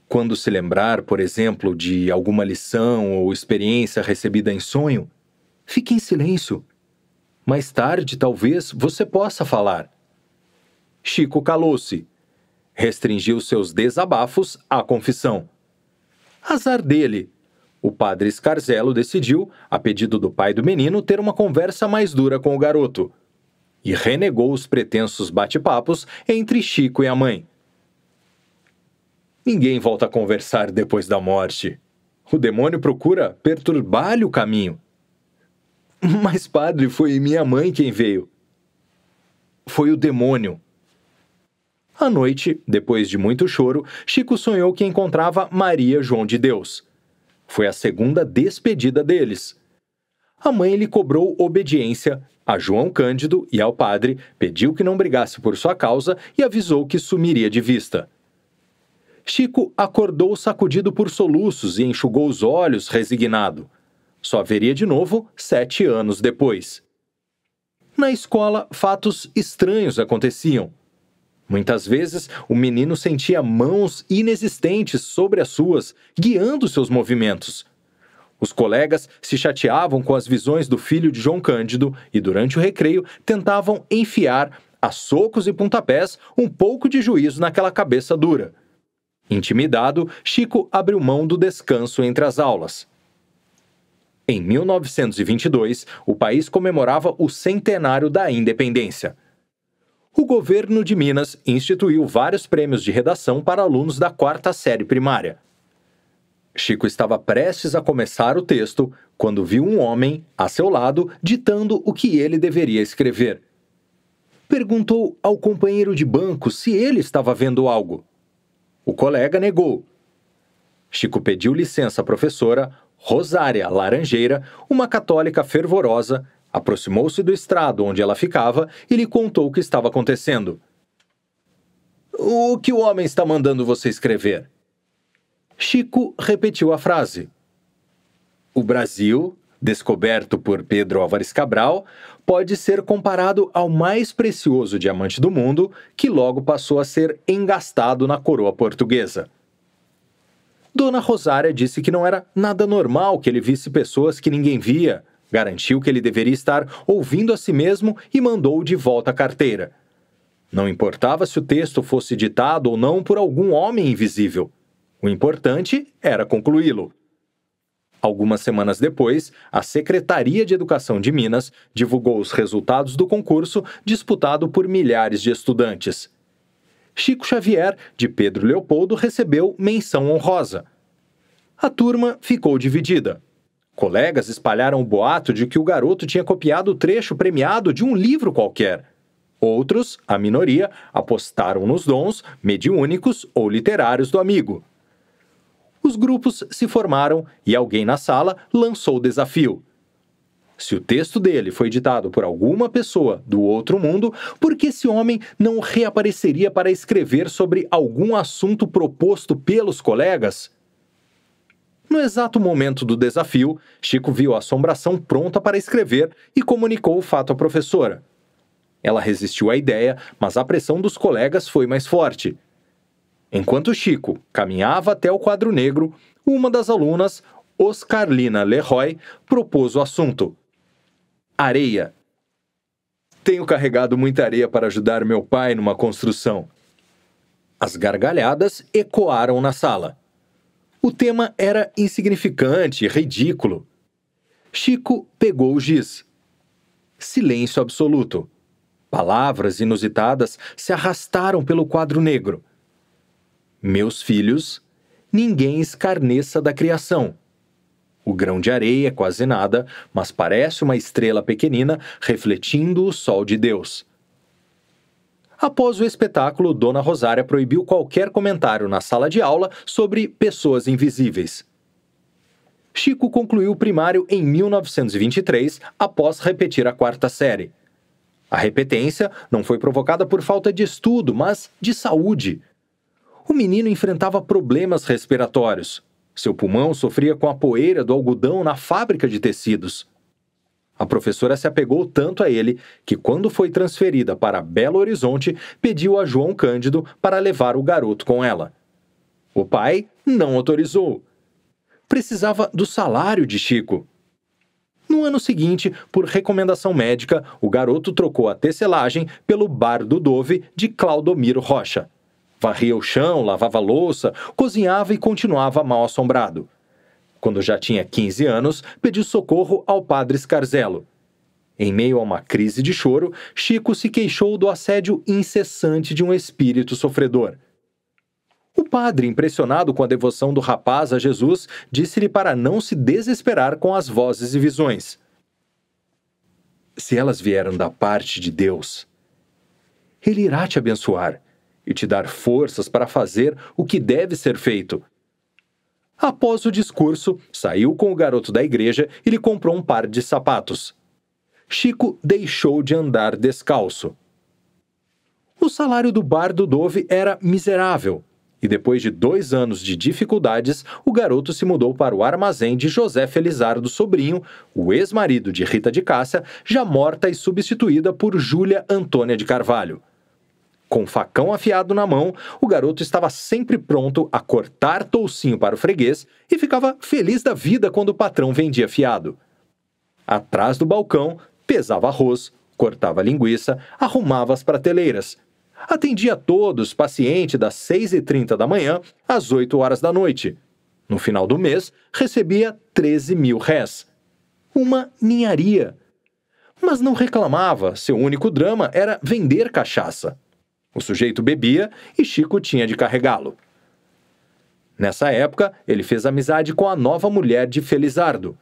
Quando se lembrar, por exemplo, de alguma lição ou experiência recebida em sonho, fique em silêncio. Mais tarde, talvez, você possa falar. Chico calou-se. Restringiu seus desabafos à confissão. Azar dele, o padre Scarzello decidiu, a pedido do pai do menino, ter uma conversa mais dura com o garoto e renegou os pretensos bate-papos entre Chico e a mãe. Ninguém volta a conversar depois da morte. O demônio procura perturbar-lhe o caminho. Mas, padre, foi minha mãe quem veio. Foi o demônio. À noite, depois de muito choro, Chico sonhou que encontrava Maria João de Deus. Foi a segunda despedida deles. A mãe lhe cobrou obediência a João Cândido e ao padre, pediu que não brigasse por sua causa e avisou que sumiria de vista. Chico acordou sacudido por soluços e enxugou os olhos, resignado. Só veria de novo sete anos depois. Na escola, fatos estranhos aconteciam. Muitas vezes o menino sentia mãos inexistentes sobre as suas, guiando seus movimentos. Os colegas se chateavam com as visões do filho de João Cândido e, durante o recreio, tentavam enfiar, a socos e pontapés, um pouco de juízo naquela cabeça dura. Intimidado, Chico abriu mão do descanso entre as aulas. Em 1922, o país comemorava o centenário da independência o governo de Minas instituiu vários prêmios de redação para alunos da quarta série primária. Chico estava prestes a começar o texto quando viu um homem, a seu lado, ditando o que ele deveria escrever. Perguntou ao companheiro de banco se ele estava vendo algo. O colega negou. Chico pediu licença à professora Rosária Laranjeira, uma católica fervorosa, Aproximou-se do estrado onde ela ficava e lhe contou o que estava acontecendo. O que o homem está mandando você escrever? Chico repetiu a frase. O Brasil, descoberto por Pedro Álvares Cabral, pode ser comparado ao mais precioso diamante do mundo, que logo passou a ser engastado na coroa portuguesa. Dona Rosária disse que não era nada normal que ele visse pessoas que ninguém via, Garantiu que ele deveria estar ouvindo a si mesmo e mandou de volta a carteira. Não importava se o texto fosse ditado ou não por algum homem invisível. O importante era concluí-lo. Algumas semanas depois, a Secretaria de Educação de Minas divulgou os resultados do concurso disputado por milhares de estudantes. Chico Xavier, de Pedro Leopoldo, recebeu menção honrosa. A turma ficou dividida. Colegas espalharam o boato de que o garoto tinha copiado o trecho premiado de um livro qualquer. Outros, a minoria, apostaram nos dons mediúnicos ou literários do amigo. Os grupos se formaram e alguém na sala lançou o desafio. Se o texto dele foi ditado por alguma pessoa do outro mundo, por que esse homem não reapareceria para escrever sobre algum assunto proposto pelos colegas? No exato momento do desafio, Chico viu a assombração pronta para escrever e comunicou o fato à professora. Ela resistiu à ideia, mas a pressão dos colegas foi mais forte. Enquanto Chico caminhava até o quadro negro, uma das alunas, Oscarlina Leroy, propôs o assunto. Areia. Tenho carregado muita areia para ajudar meu pai numa construção. As gargalhadas ecoaram na sala. O tema era insignificante, ridículo. Chico pegou o giz. Silêncio absoluto. Palavras inusitadas se arrastaram pelo quadro negro. Meus filhos, ninguém escarneça da criação. O grão de areia é quase nada, mas parece uma estrela pequenina refletindo o sol de Deus. Após o espetáculo, Dona Rosária proibiu qualquer comentário na sala de aula sobre pessoas invisíveis. Chico concluiu o primário em 1923, após repetir a quarta série. A repetência não foi provocada por falta de estudo, mas de saúde. O menino enfrentava problemas respiratórios. Seu pulmão sofria com a poeira do algodão na fábrica de tecidos. A professora se apegou tanto a ele que, quando foi transferida para Belo Horizonte, pediu a João Cândido para levar o garoto com ela. O pai não autorizou. Precisava do salário de Chico. No ano seguinte, por recomendação médica, o garoto trocou a tecelagem pelo Bar do Dove de Claudomiro Rocha. Varria o chão, lavava louça, cozinhava e continuava mal assombrado quando já tinha 15 anos, pediu socorro ao padre Scarzello. Em meio a uma crise de choro, Chico se queixou do assédio incessante de um espírito sofredor. O padre, impressionado com a devoção do rapaz a Jesus, disse-lhe para não se desesperar com as vozes e visões. Se elas vieram da parte de Deus, Ele irá te abençoar e te dar forças para fazer o que deve ser feito. Após o discurso, saiu com o garoto da igreja e lhe comprou um par de sapatos. Chico deixou de andar descalço. O salário do bar do Dove era miserável, e depois de dois anos de dificuldades, o garoto se mudou para o armazém de José Felizardo Sobrinho, o ex-marido de Rita de Cássia, já morta e substituída por Júlia Antônia de Carvalho. Com facão afiado na mão, o garoto estava sempre pronto a cortar toucinho para o freguês e ficava feliz da vida quando o patrão vendia fiado. Atrás do balcão, pesava arroz, cortava linguiça, arrumava as prateleiras. Atendia todos, paciente, das 6h30 da manhã às 8 horas da noite. No final do mês, recebia 13 mil réis. Uma ninharia. Mas não reclamava, seu único drama era vender cachaça. O sujeito bebia e Chico tinha de carregá-lo. Nessa época, ele fez amizade com a nova mulher de Felizardo.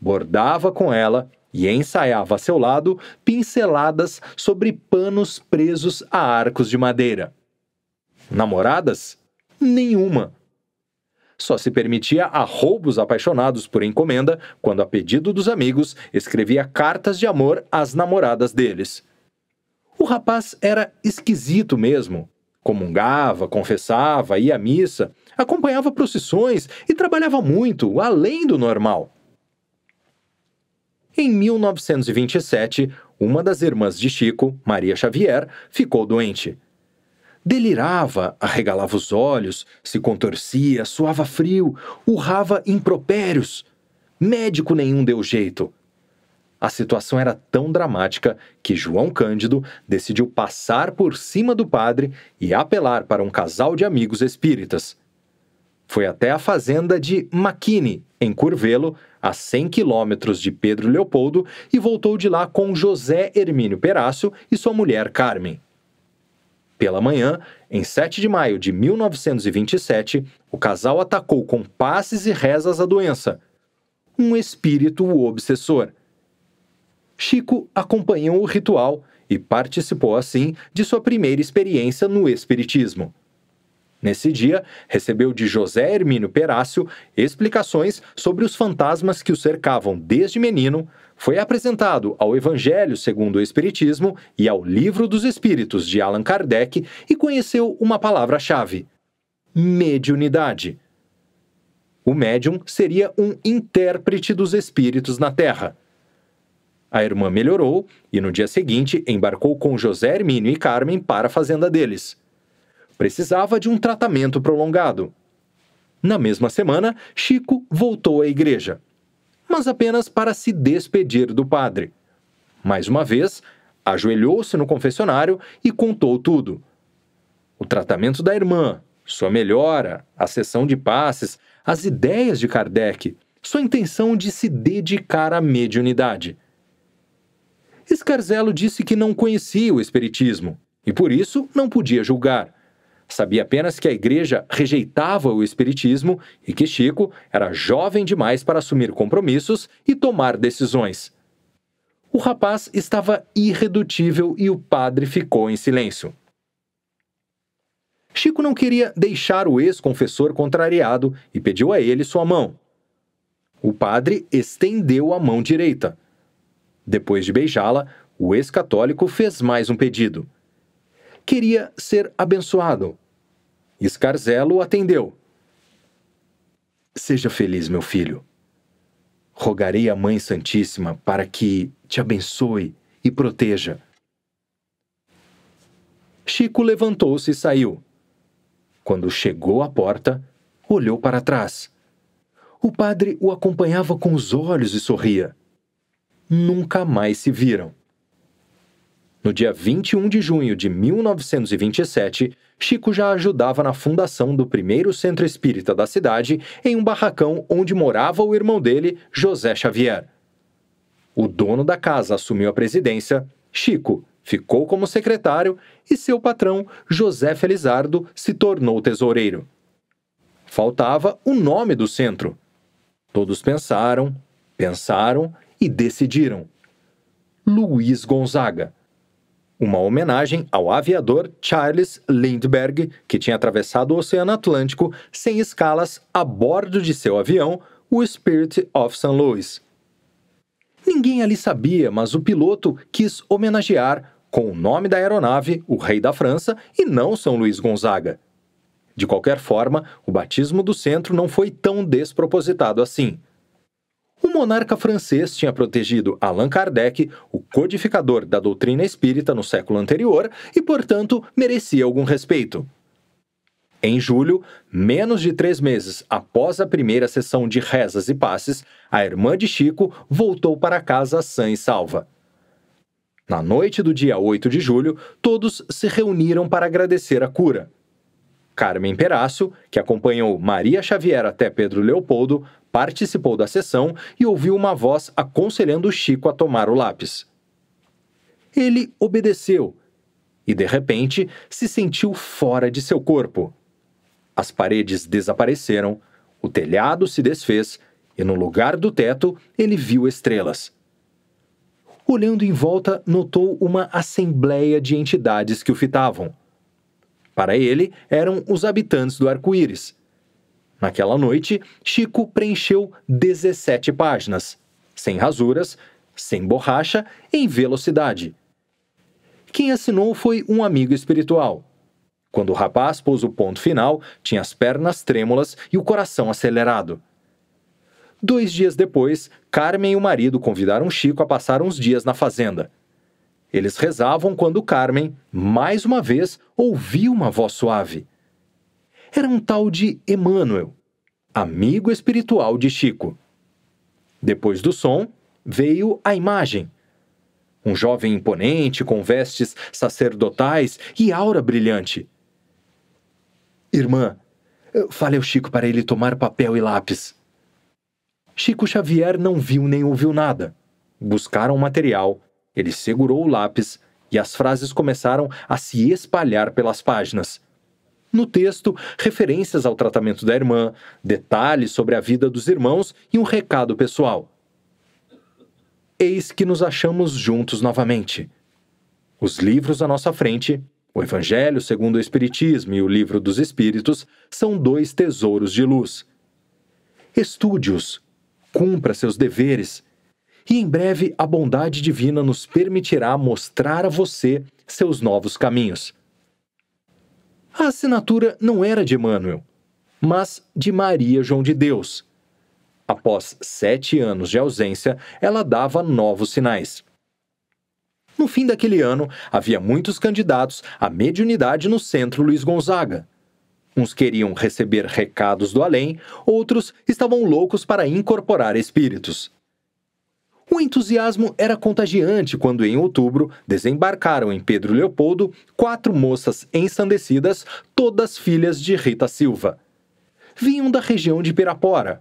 Bordava com ela e ensaiava a seu lado pinceladas sobre panos presos a arcos de madeira. Namoradas? Nenhuma. Só se permitia a roubos apaixonados por encomenda quando, a pedido dos amigos, escrevia cartas de amor às namoradas deles. O rapaz era esquisito mesmo. Comungava, confessava, ia à missa, acompanhava procissões e trabalhava muito, além do normal. Em 1927, uma das irmãs de Chico, Maria Xavier, ficou doente. Delirava, arregalava os olhos, se contorcia, suava frio, urrava impropérios. Médico nenhum deu jeito. A situação era tão dramática que João Cândido decidiu passar por cima do padre e apelar para um casal de amigos espíritas. Foi até a fazenda de Maquini, em Curvelo, a 100 quilômetros de Pedro Leopoldo, e voltou de lá com José Hermínio Perácio e sua mulher Carmen. Pela manhã, em 7 de maio de 1927, o casal atacou com passes e rezas a doença. Um espírito o obsessor. Chico acompanhou o ritual e participou assim de sua primeira experiência no Espiritismo. Nesse dia, recebeu de José Hermínio Perácio explicações sobre os fantasmas que o cercavam desde menino, foi apresentado ao Evangelho segundo o Espiritismo e ao Livro dos Espíritos de Allan Kardec e conheceu uma palavra-chave: mediunidade. O médium seria um intérprete dos espíritos na Terra. A irmã melhorou e no dia seguinte embarcou com José Hermínio e Carmen para a fazenda deles. Precisava de um tratamento prolongado. Na mesma semana, Chico voltou à igreja, mas apenas para se despedir do padre. Mais uma vez, ajoelhou-se no confessionário e contou tudo. O tratamento da irmã, sua melhora, a sessão de passes, as ideias de Kardec, sua intenção de se dedicar à mediunidade. Scarzello disse que não conhecia o Espiritismo e, por isso, não podia julgar. Sabia apenas que a igreja rejeitava o Espiritismo e que Chico era jovem demais para assumir compromissos e tomar decisões. O rapaz estava irredutível e o padre ficou em silêncio. Chico não queria deixar o ex-confessor contrariado e pediu a ele sua mão. O padre estendeu a mão direita. Depois de beijá-la, o ex-católico fez mais um pedido. Queria ser abençoado. Escarzelo atendeu. Seja feliz, meu filho. Rogarei à Mãe Santíssima para que te abençoe e proteja. Chico levantou-se e saiu. Quando chegou à porta, olhou para trás. O padre o acompanhava com os olhos e sorria nunca mais se viram. No dia 21 de junho de 1927, Chico já ajudava na fundação do primeiro centro espírita da cidade, em um barracão onde morava o irmão dele, José Xavier. O dono da casa assumiu a presidência, Chico ficou como secretário e seu patrão, José Felizardo, se tornou tesoureiro. Faltava o nome do centro. Todos pensaram, pensaram e decidiram: Luiz Gonzaga. Uma homenagem ao aviador Charles Lindbergh, que tinha atravessado o Oceano Atlântico sem escalas a bordo de seu avião, o Spirit of St. Louis. Ninguém ali sabia, mas o piloto quis homenagear, com o nome da aeronave, o rei da França e não São Luís Gonzaga. De qualquer forma, o batismo do centro não foi tão despropositado assim. O monarca francês tinha protegido Allan Kardec, o codificador da doutrina espírita no século anterior, e, portanto, merecia algum respeito. Em julho, menos de três meses após a primeira sessão de rezas e passes, a irmã de Chico voltou para casa sã e salva. Na noite do dia 8 de julho, todos se reuniram para agradecer a cura. Carmen Peraço, que acompanhou Maria Xavier até Pedro Leopoldo, participou da sessão e ouviu uma voz aconselhando Chico a tomar o lápis. Ele obedeceu e, de repente, se sentiu fora de seu corpo. As paredes desapareceram, o telhado se desfez e, no lugar do teto, ele viu estrelas. Olhando em volta, notou uma assembleia de entidades que o fitavam para ele, eram os habitantes do arco-íris. Naquela noite, Chico preencheu 17 páginas, sem rasuras, sem borracha, em velocidade. Quem assinou foi um amigo espiritual. Quando o rapaz pôs o ponto final, tinha as pernas trêmulas e o coração acelerado. Dois dias depois, Carmen e o marido convidaram Chico a passar uns dias na fazenda. Eles rezavam quando Carmen, mais uma vez, ouviu uma voz suave. Era um tal de Emmanuel, amigo espiritual de Chico. Depois do som, veio a imagem. Um jovem imponente com vestes sacerdotais e aura brilhante. Irmã, fale ao Chico para ele tomar papel e lápis. Chico Xavier não viu nem ouviu nada. Buscaram material ele segurou o lápis e as frases começaram a se espalhar pelas páginas. No texto, referências ao tratamento da irmã, detalhes sobre a vida dos irmãos e um recado pessoal. Eis que nos achamos juntos novamente. Os livros à nossa frente, o Evangelho segundo o Espiritismo e o Livro dos Espíritos, são dois tesouros de luz. Estude-os, cumpra seus deveres, e em breve a bondade divina nos permitirá mostrar a você seus novos caminhos. A assinatura não era de Emmanuel, mas de Maria João de Deus. Após sete anos de ausência, ela dava novos sinais. No fim daquele ano, havia muitos candidatos à mediunidade no centro Luiz Gonzaga. Uns queriam receber recados do além, outros estavam loucos para incorporar espíritos. O entusiasmo era contagiante quando, em outubro, desembarcaram em Pedro Leopoldo quatro moças ensandecidas, todas filhas de Rita Silva. Vinham da região de Pirapora.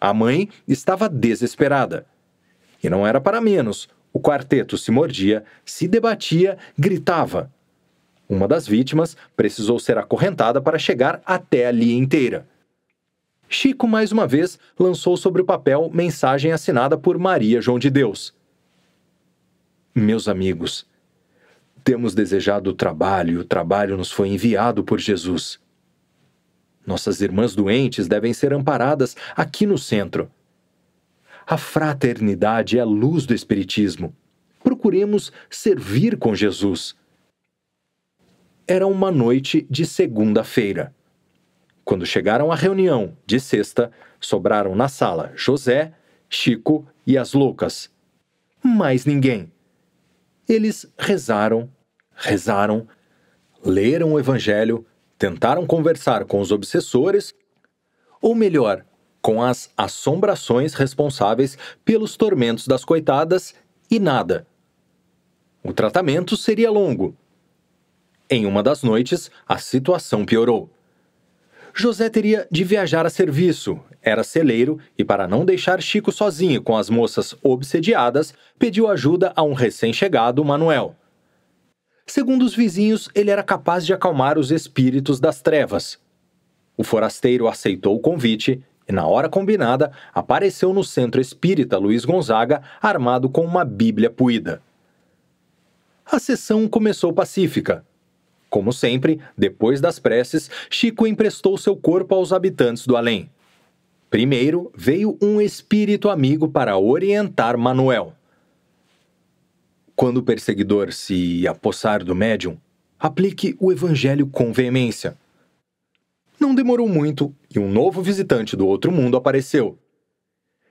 A mãe estava desesperada. E não era para menos. O quarteto se mordia, se debatia, gritava. Uma das vítimas precisou ser acorrentada para chegar até ali inteira. Chico, mais uma vez, lançou sobre o papel mensagem assinada por Maria João de Deus. Meus amigos, temos desejado o trabalho e o trabalho nos foi enviado por Jesus. Nossas irmãs doentes devem ser amparadas aqui no centro. A fraternidade é a luz do Espiritismo. Procuremos servir com Jesus. Era uma noite de segunda-feira. Quando chegaram à reunião de sexta, sobraram na sala José, Chico e as loucas. Mais ninguém. Eles rezaram, rezaram, leram o Evangelho, tentaram conversar com os obsessores, ou melhor, com as assombrações responsáveis pelos tormentos das coitadas, e nada. O tratamento seria longo. Em uma das noites, a situação piorou José teria de viajar a serviço, era celeiro e, para não deixar Chico sozinho com as moças obsediadas, pediu ajuda a um recém-chegado, Manuel. Segundo os vizinhos, ele era capaz de acalmar os espíritos das trevas. O forasteiro aceitou o convite e, na hora combinada, apareceu no centro espírita Luiz Gonzaga armado com uma Bíblia puída. A sessão começou pacífica. Como sempre, depois das preces, Chico emprestou seu corpo aos habitantes do além. Primeiro veio um espírito amigo para orientar Manuel. Quando o perseguidor se apossar do médium, aplique o evangelho com veemência. Não demorou muito e um novo visitante do outro mundo apareceu.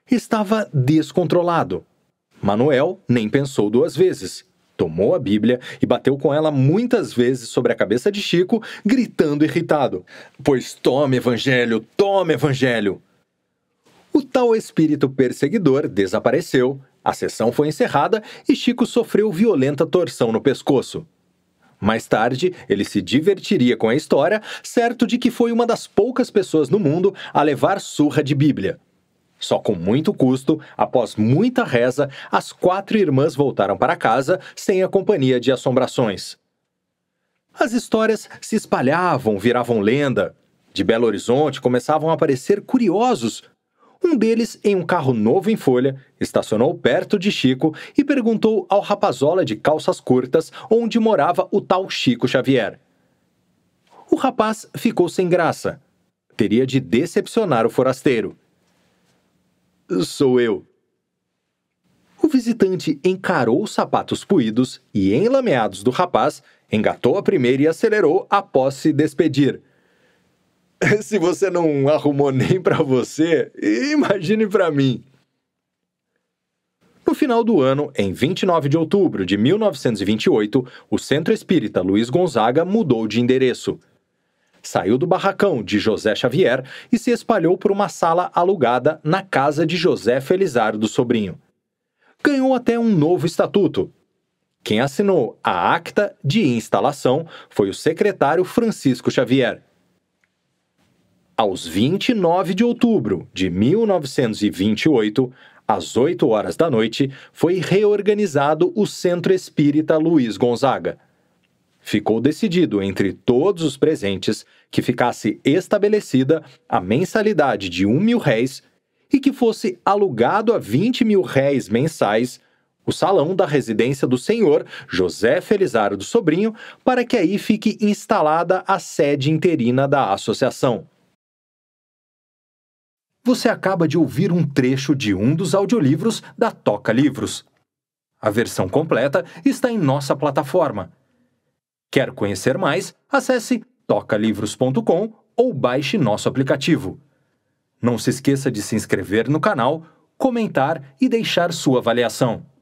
Estava descontrolado. Manuel nem pensou duas vezes tomou a Bíblia e bateu com ela muitas vezes sobre a cabeça de Chico, gritando irritado: Pois tome, Evangelho, tome, Evangelho! O tal espírito perseguidor desapareceu, a sessão foi encerrada e Chico sofreu violenta torção no pescoço. Mais tarde, ele se divertiria com a história, certo de que foi uma das poucas pessoas no mundo a levar surra de Bíblia. Só com muito custo, após muita reza, as quatro irmãs voltaram para casa sem a companhia de assombrações. As histórias se espalhavam, viravam lenda. De Belo Horizonte começavam a aparecer curiosos. Um deles, em um carro novo em folha, estacionou perto de Chico e perguntou ao rapazola de calças curtas onde morava o tal Chico Xavier. O rapaz ficou sem graça. Teria de decepcionar o forasteiro sou eu. O visitante encarou os sapatos puídos e enlameados do rapaz, engatou a primeira e acelerou após se despedir. Se você não arrumou nem para você, imagine para mim. No final do ano, em 29 de outubro de 1928, o Centro Espírita Luiz Gonzaga mudou de endereço saiu do barracão de José Xavier e se espalhou por uma sala alugada na casa de José Felizardo Sobrinho. Ganhou até um novo estatuto. Quem assinou a acta de instalação foi o secretário Francisco Xavier. Aos 29 de outubro de 1928, às 8 horas da noite, foi reorganizado o Centro Espírita Luiz Gonzaga. Ficou decidido entre todos os presentes que ficasse estabelecida a mensalidade de um mil réis e que fosse alugado a vinte mil réis mensais o salão da residência do senhor José Felizardo Sobrinho para que aí fique instalada a sede interina da associação. Você acaba de ouvir um trecho de um dos audiolivros da Toca Livros. A versão completa está em nossa plataforma. Quer conhecer mais? Acesse tocalivros.com ou baixe nosso aplicativo. Não se esqueça de se inscrever no canal, comentar e deixar sua avaliação.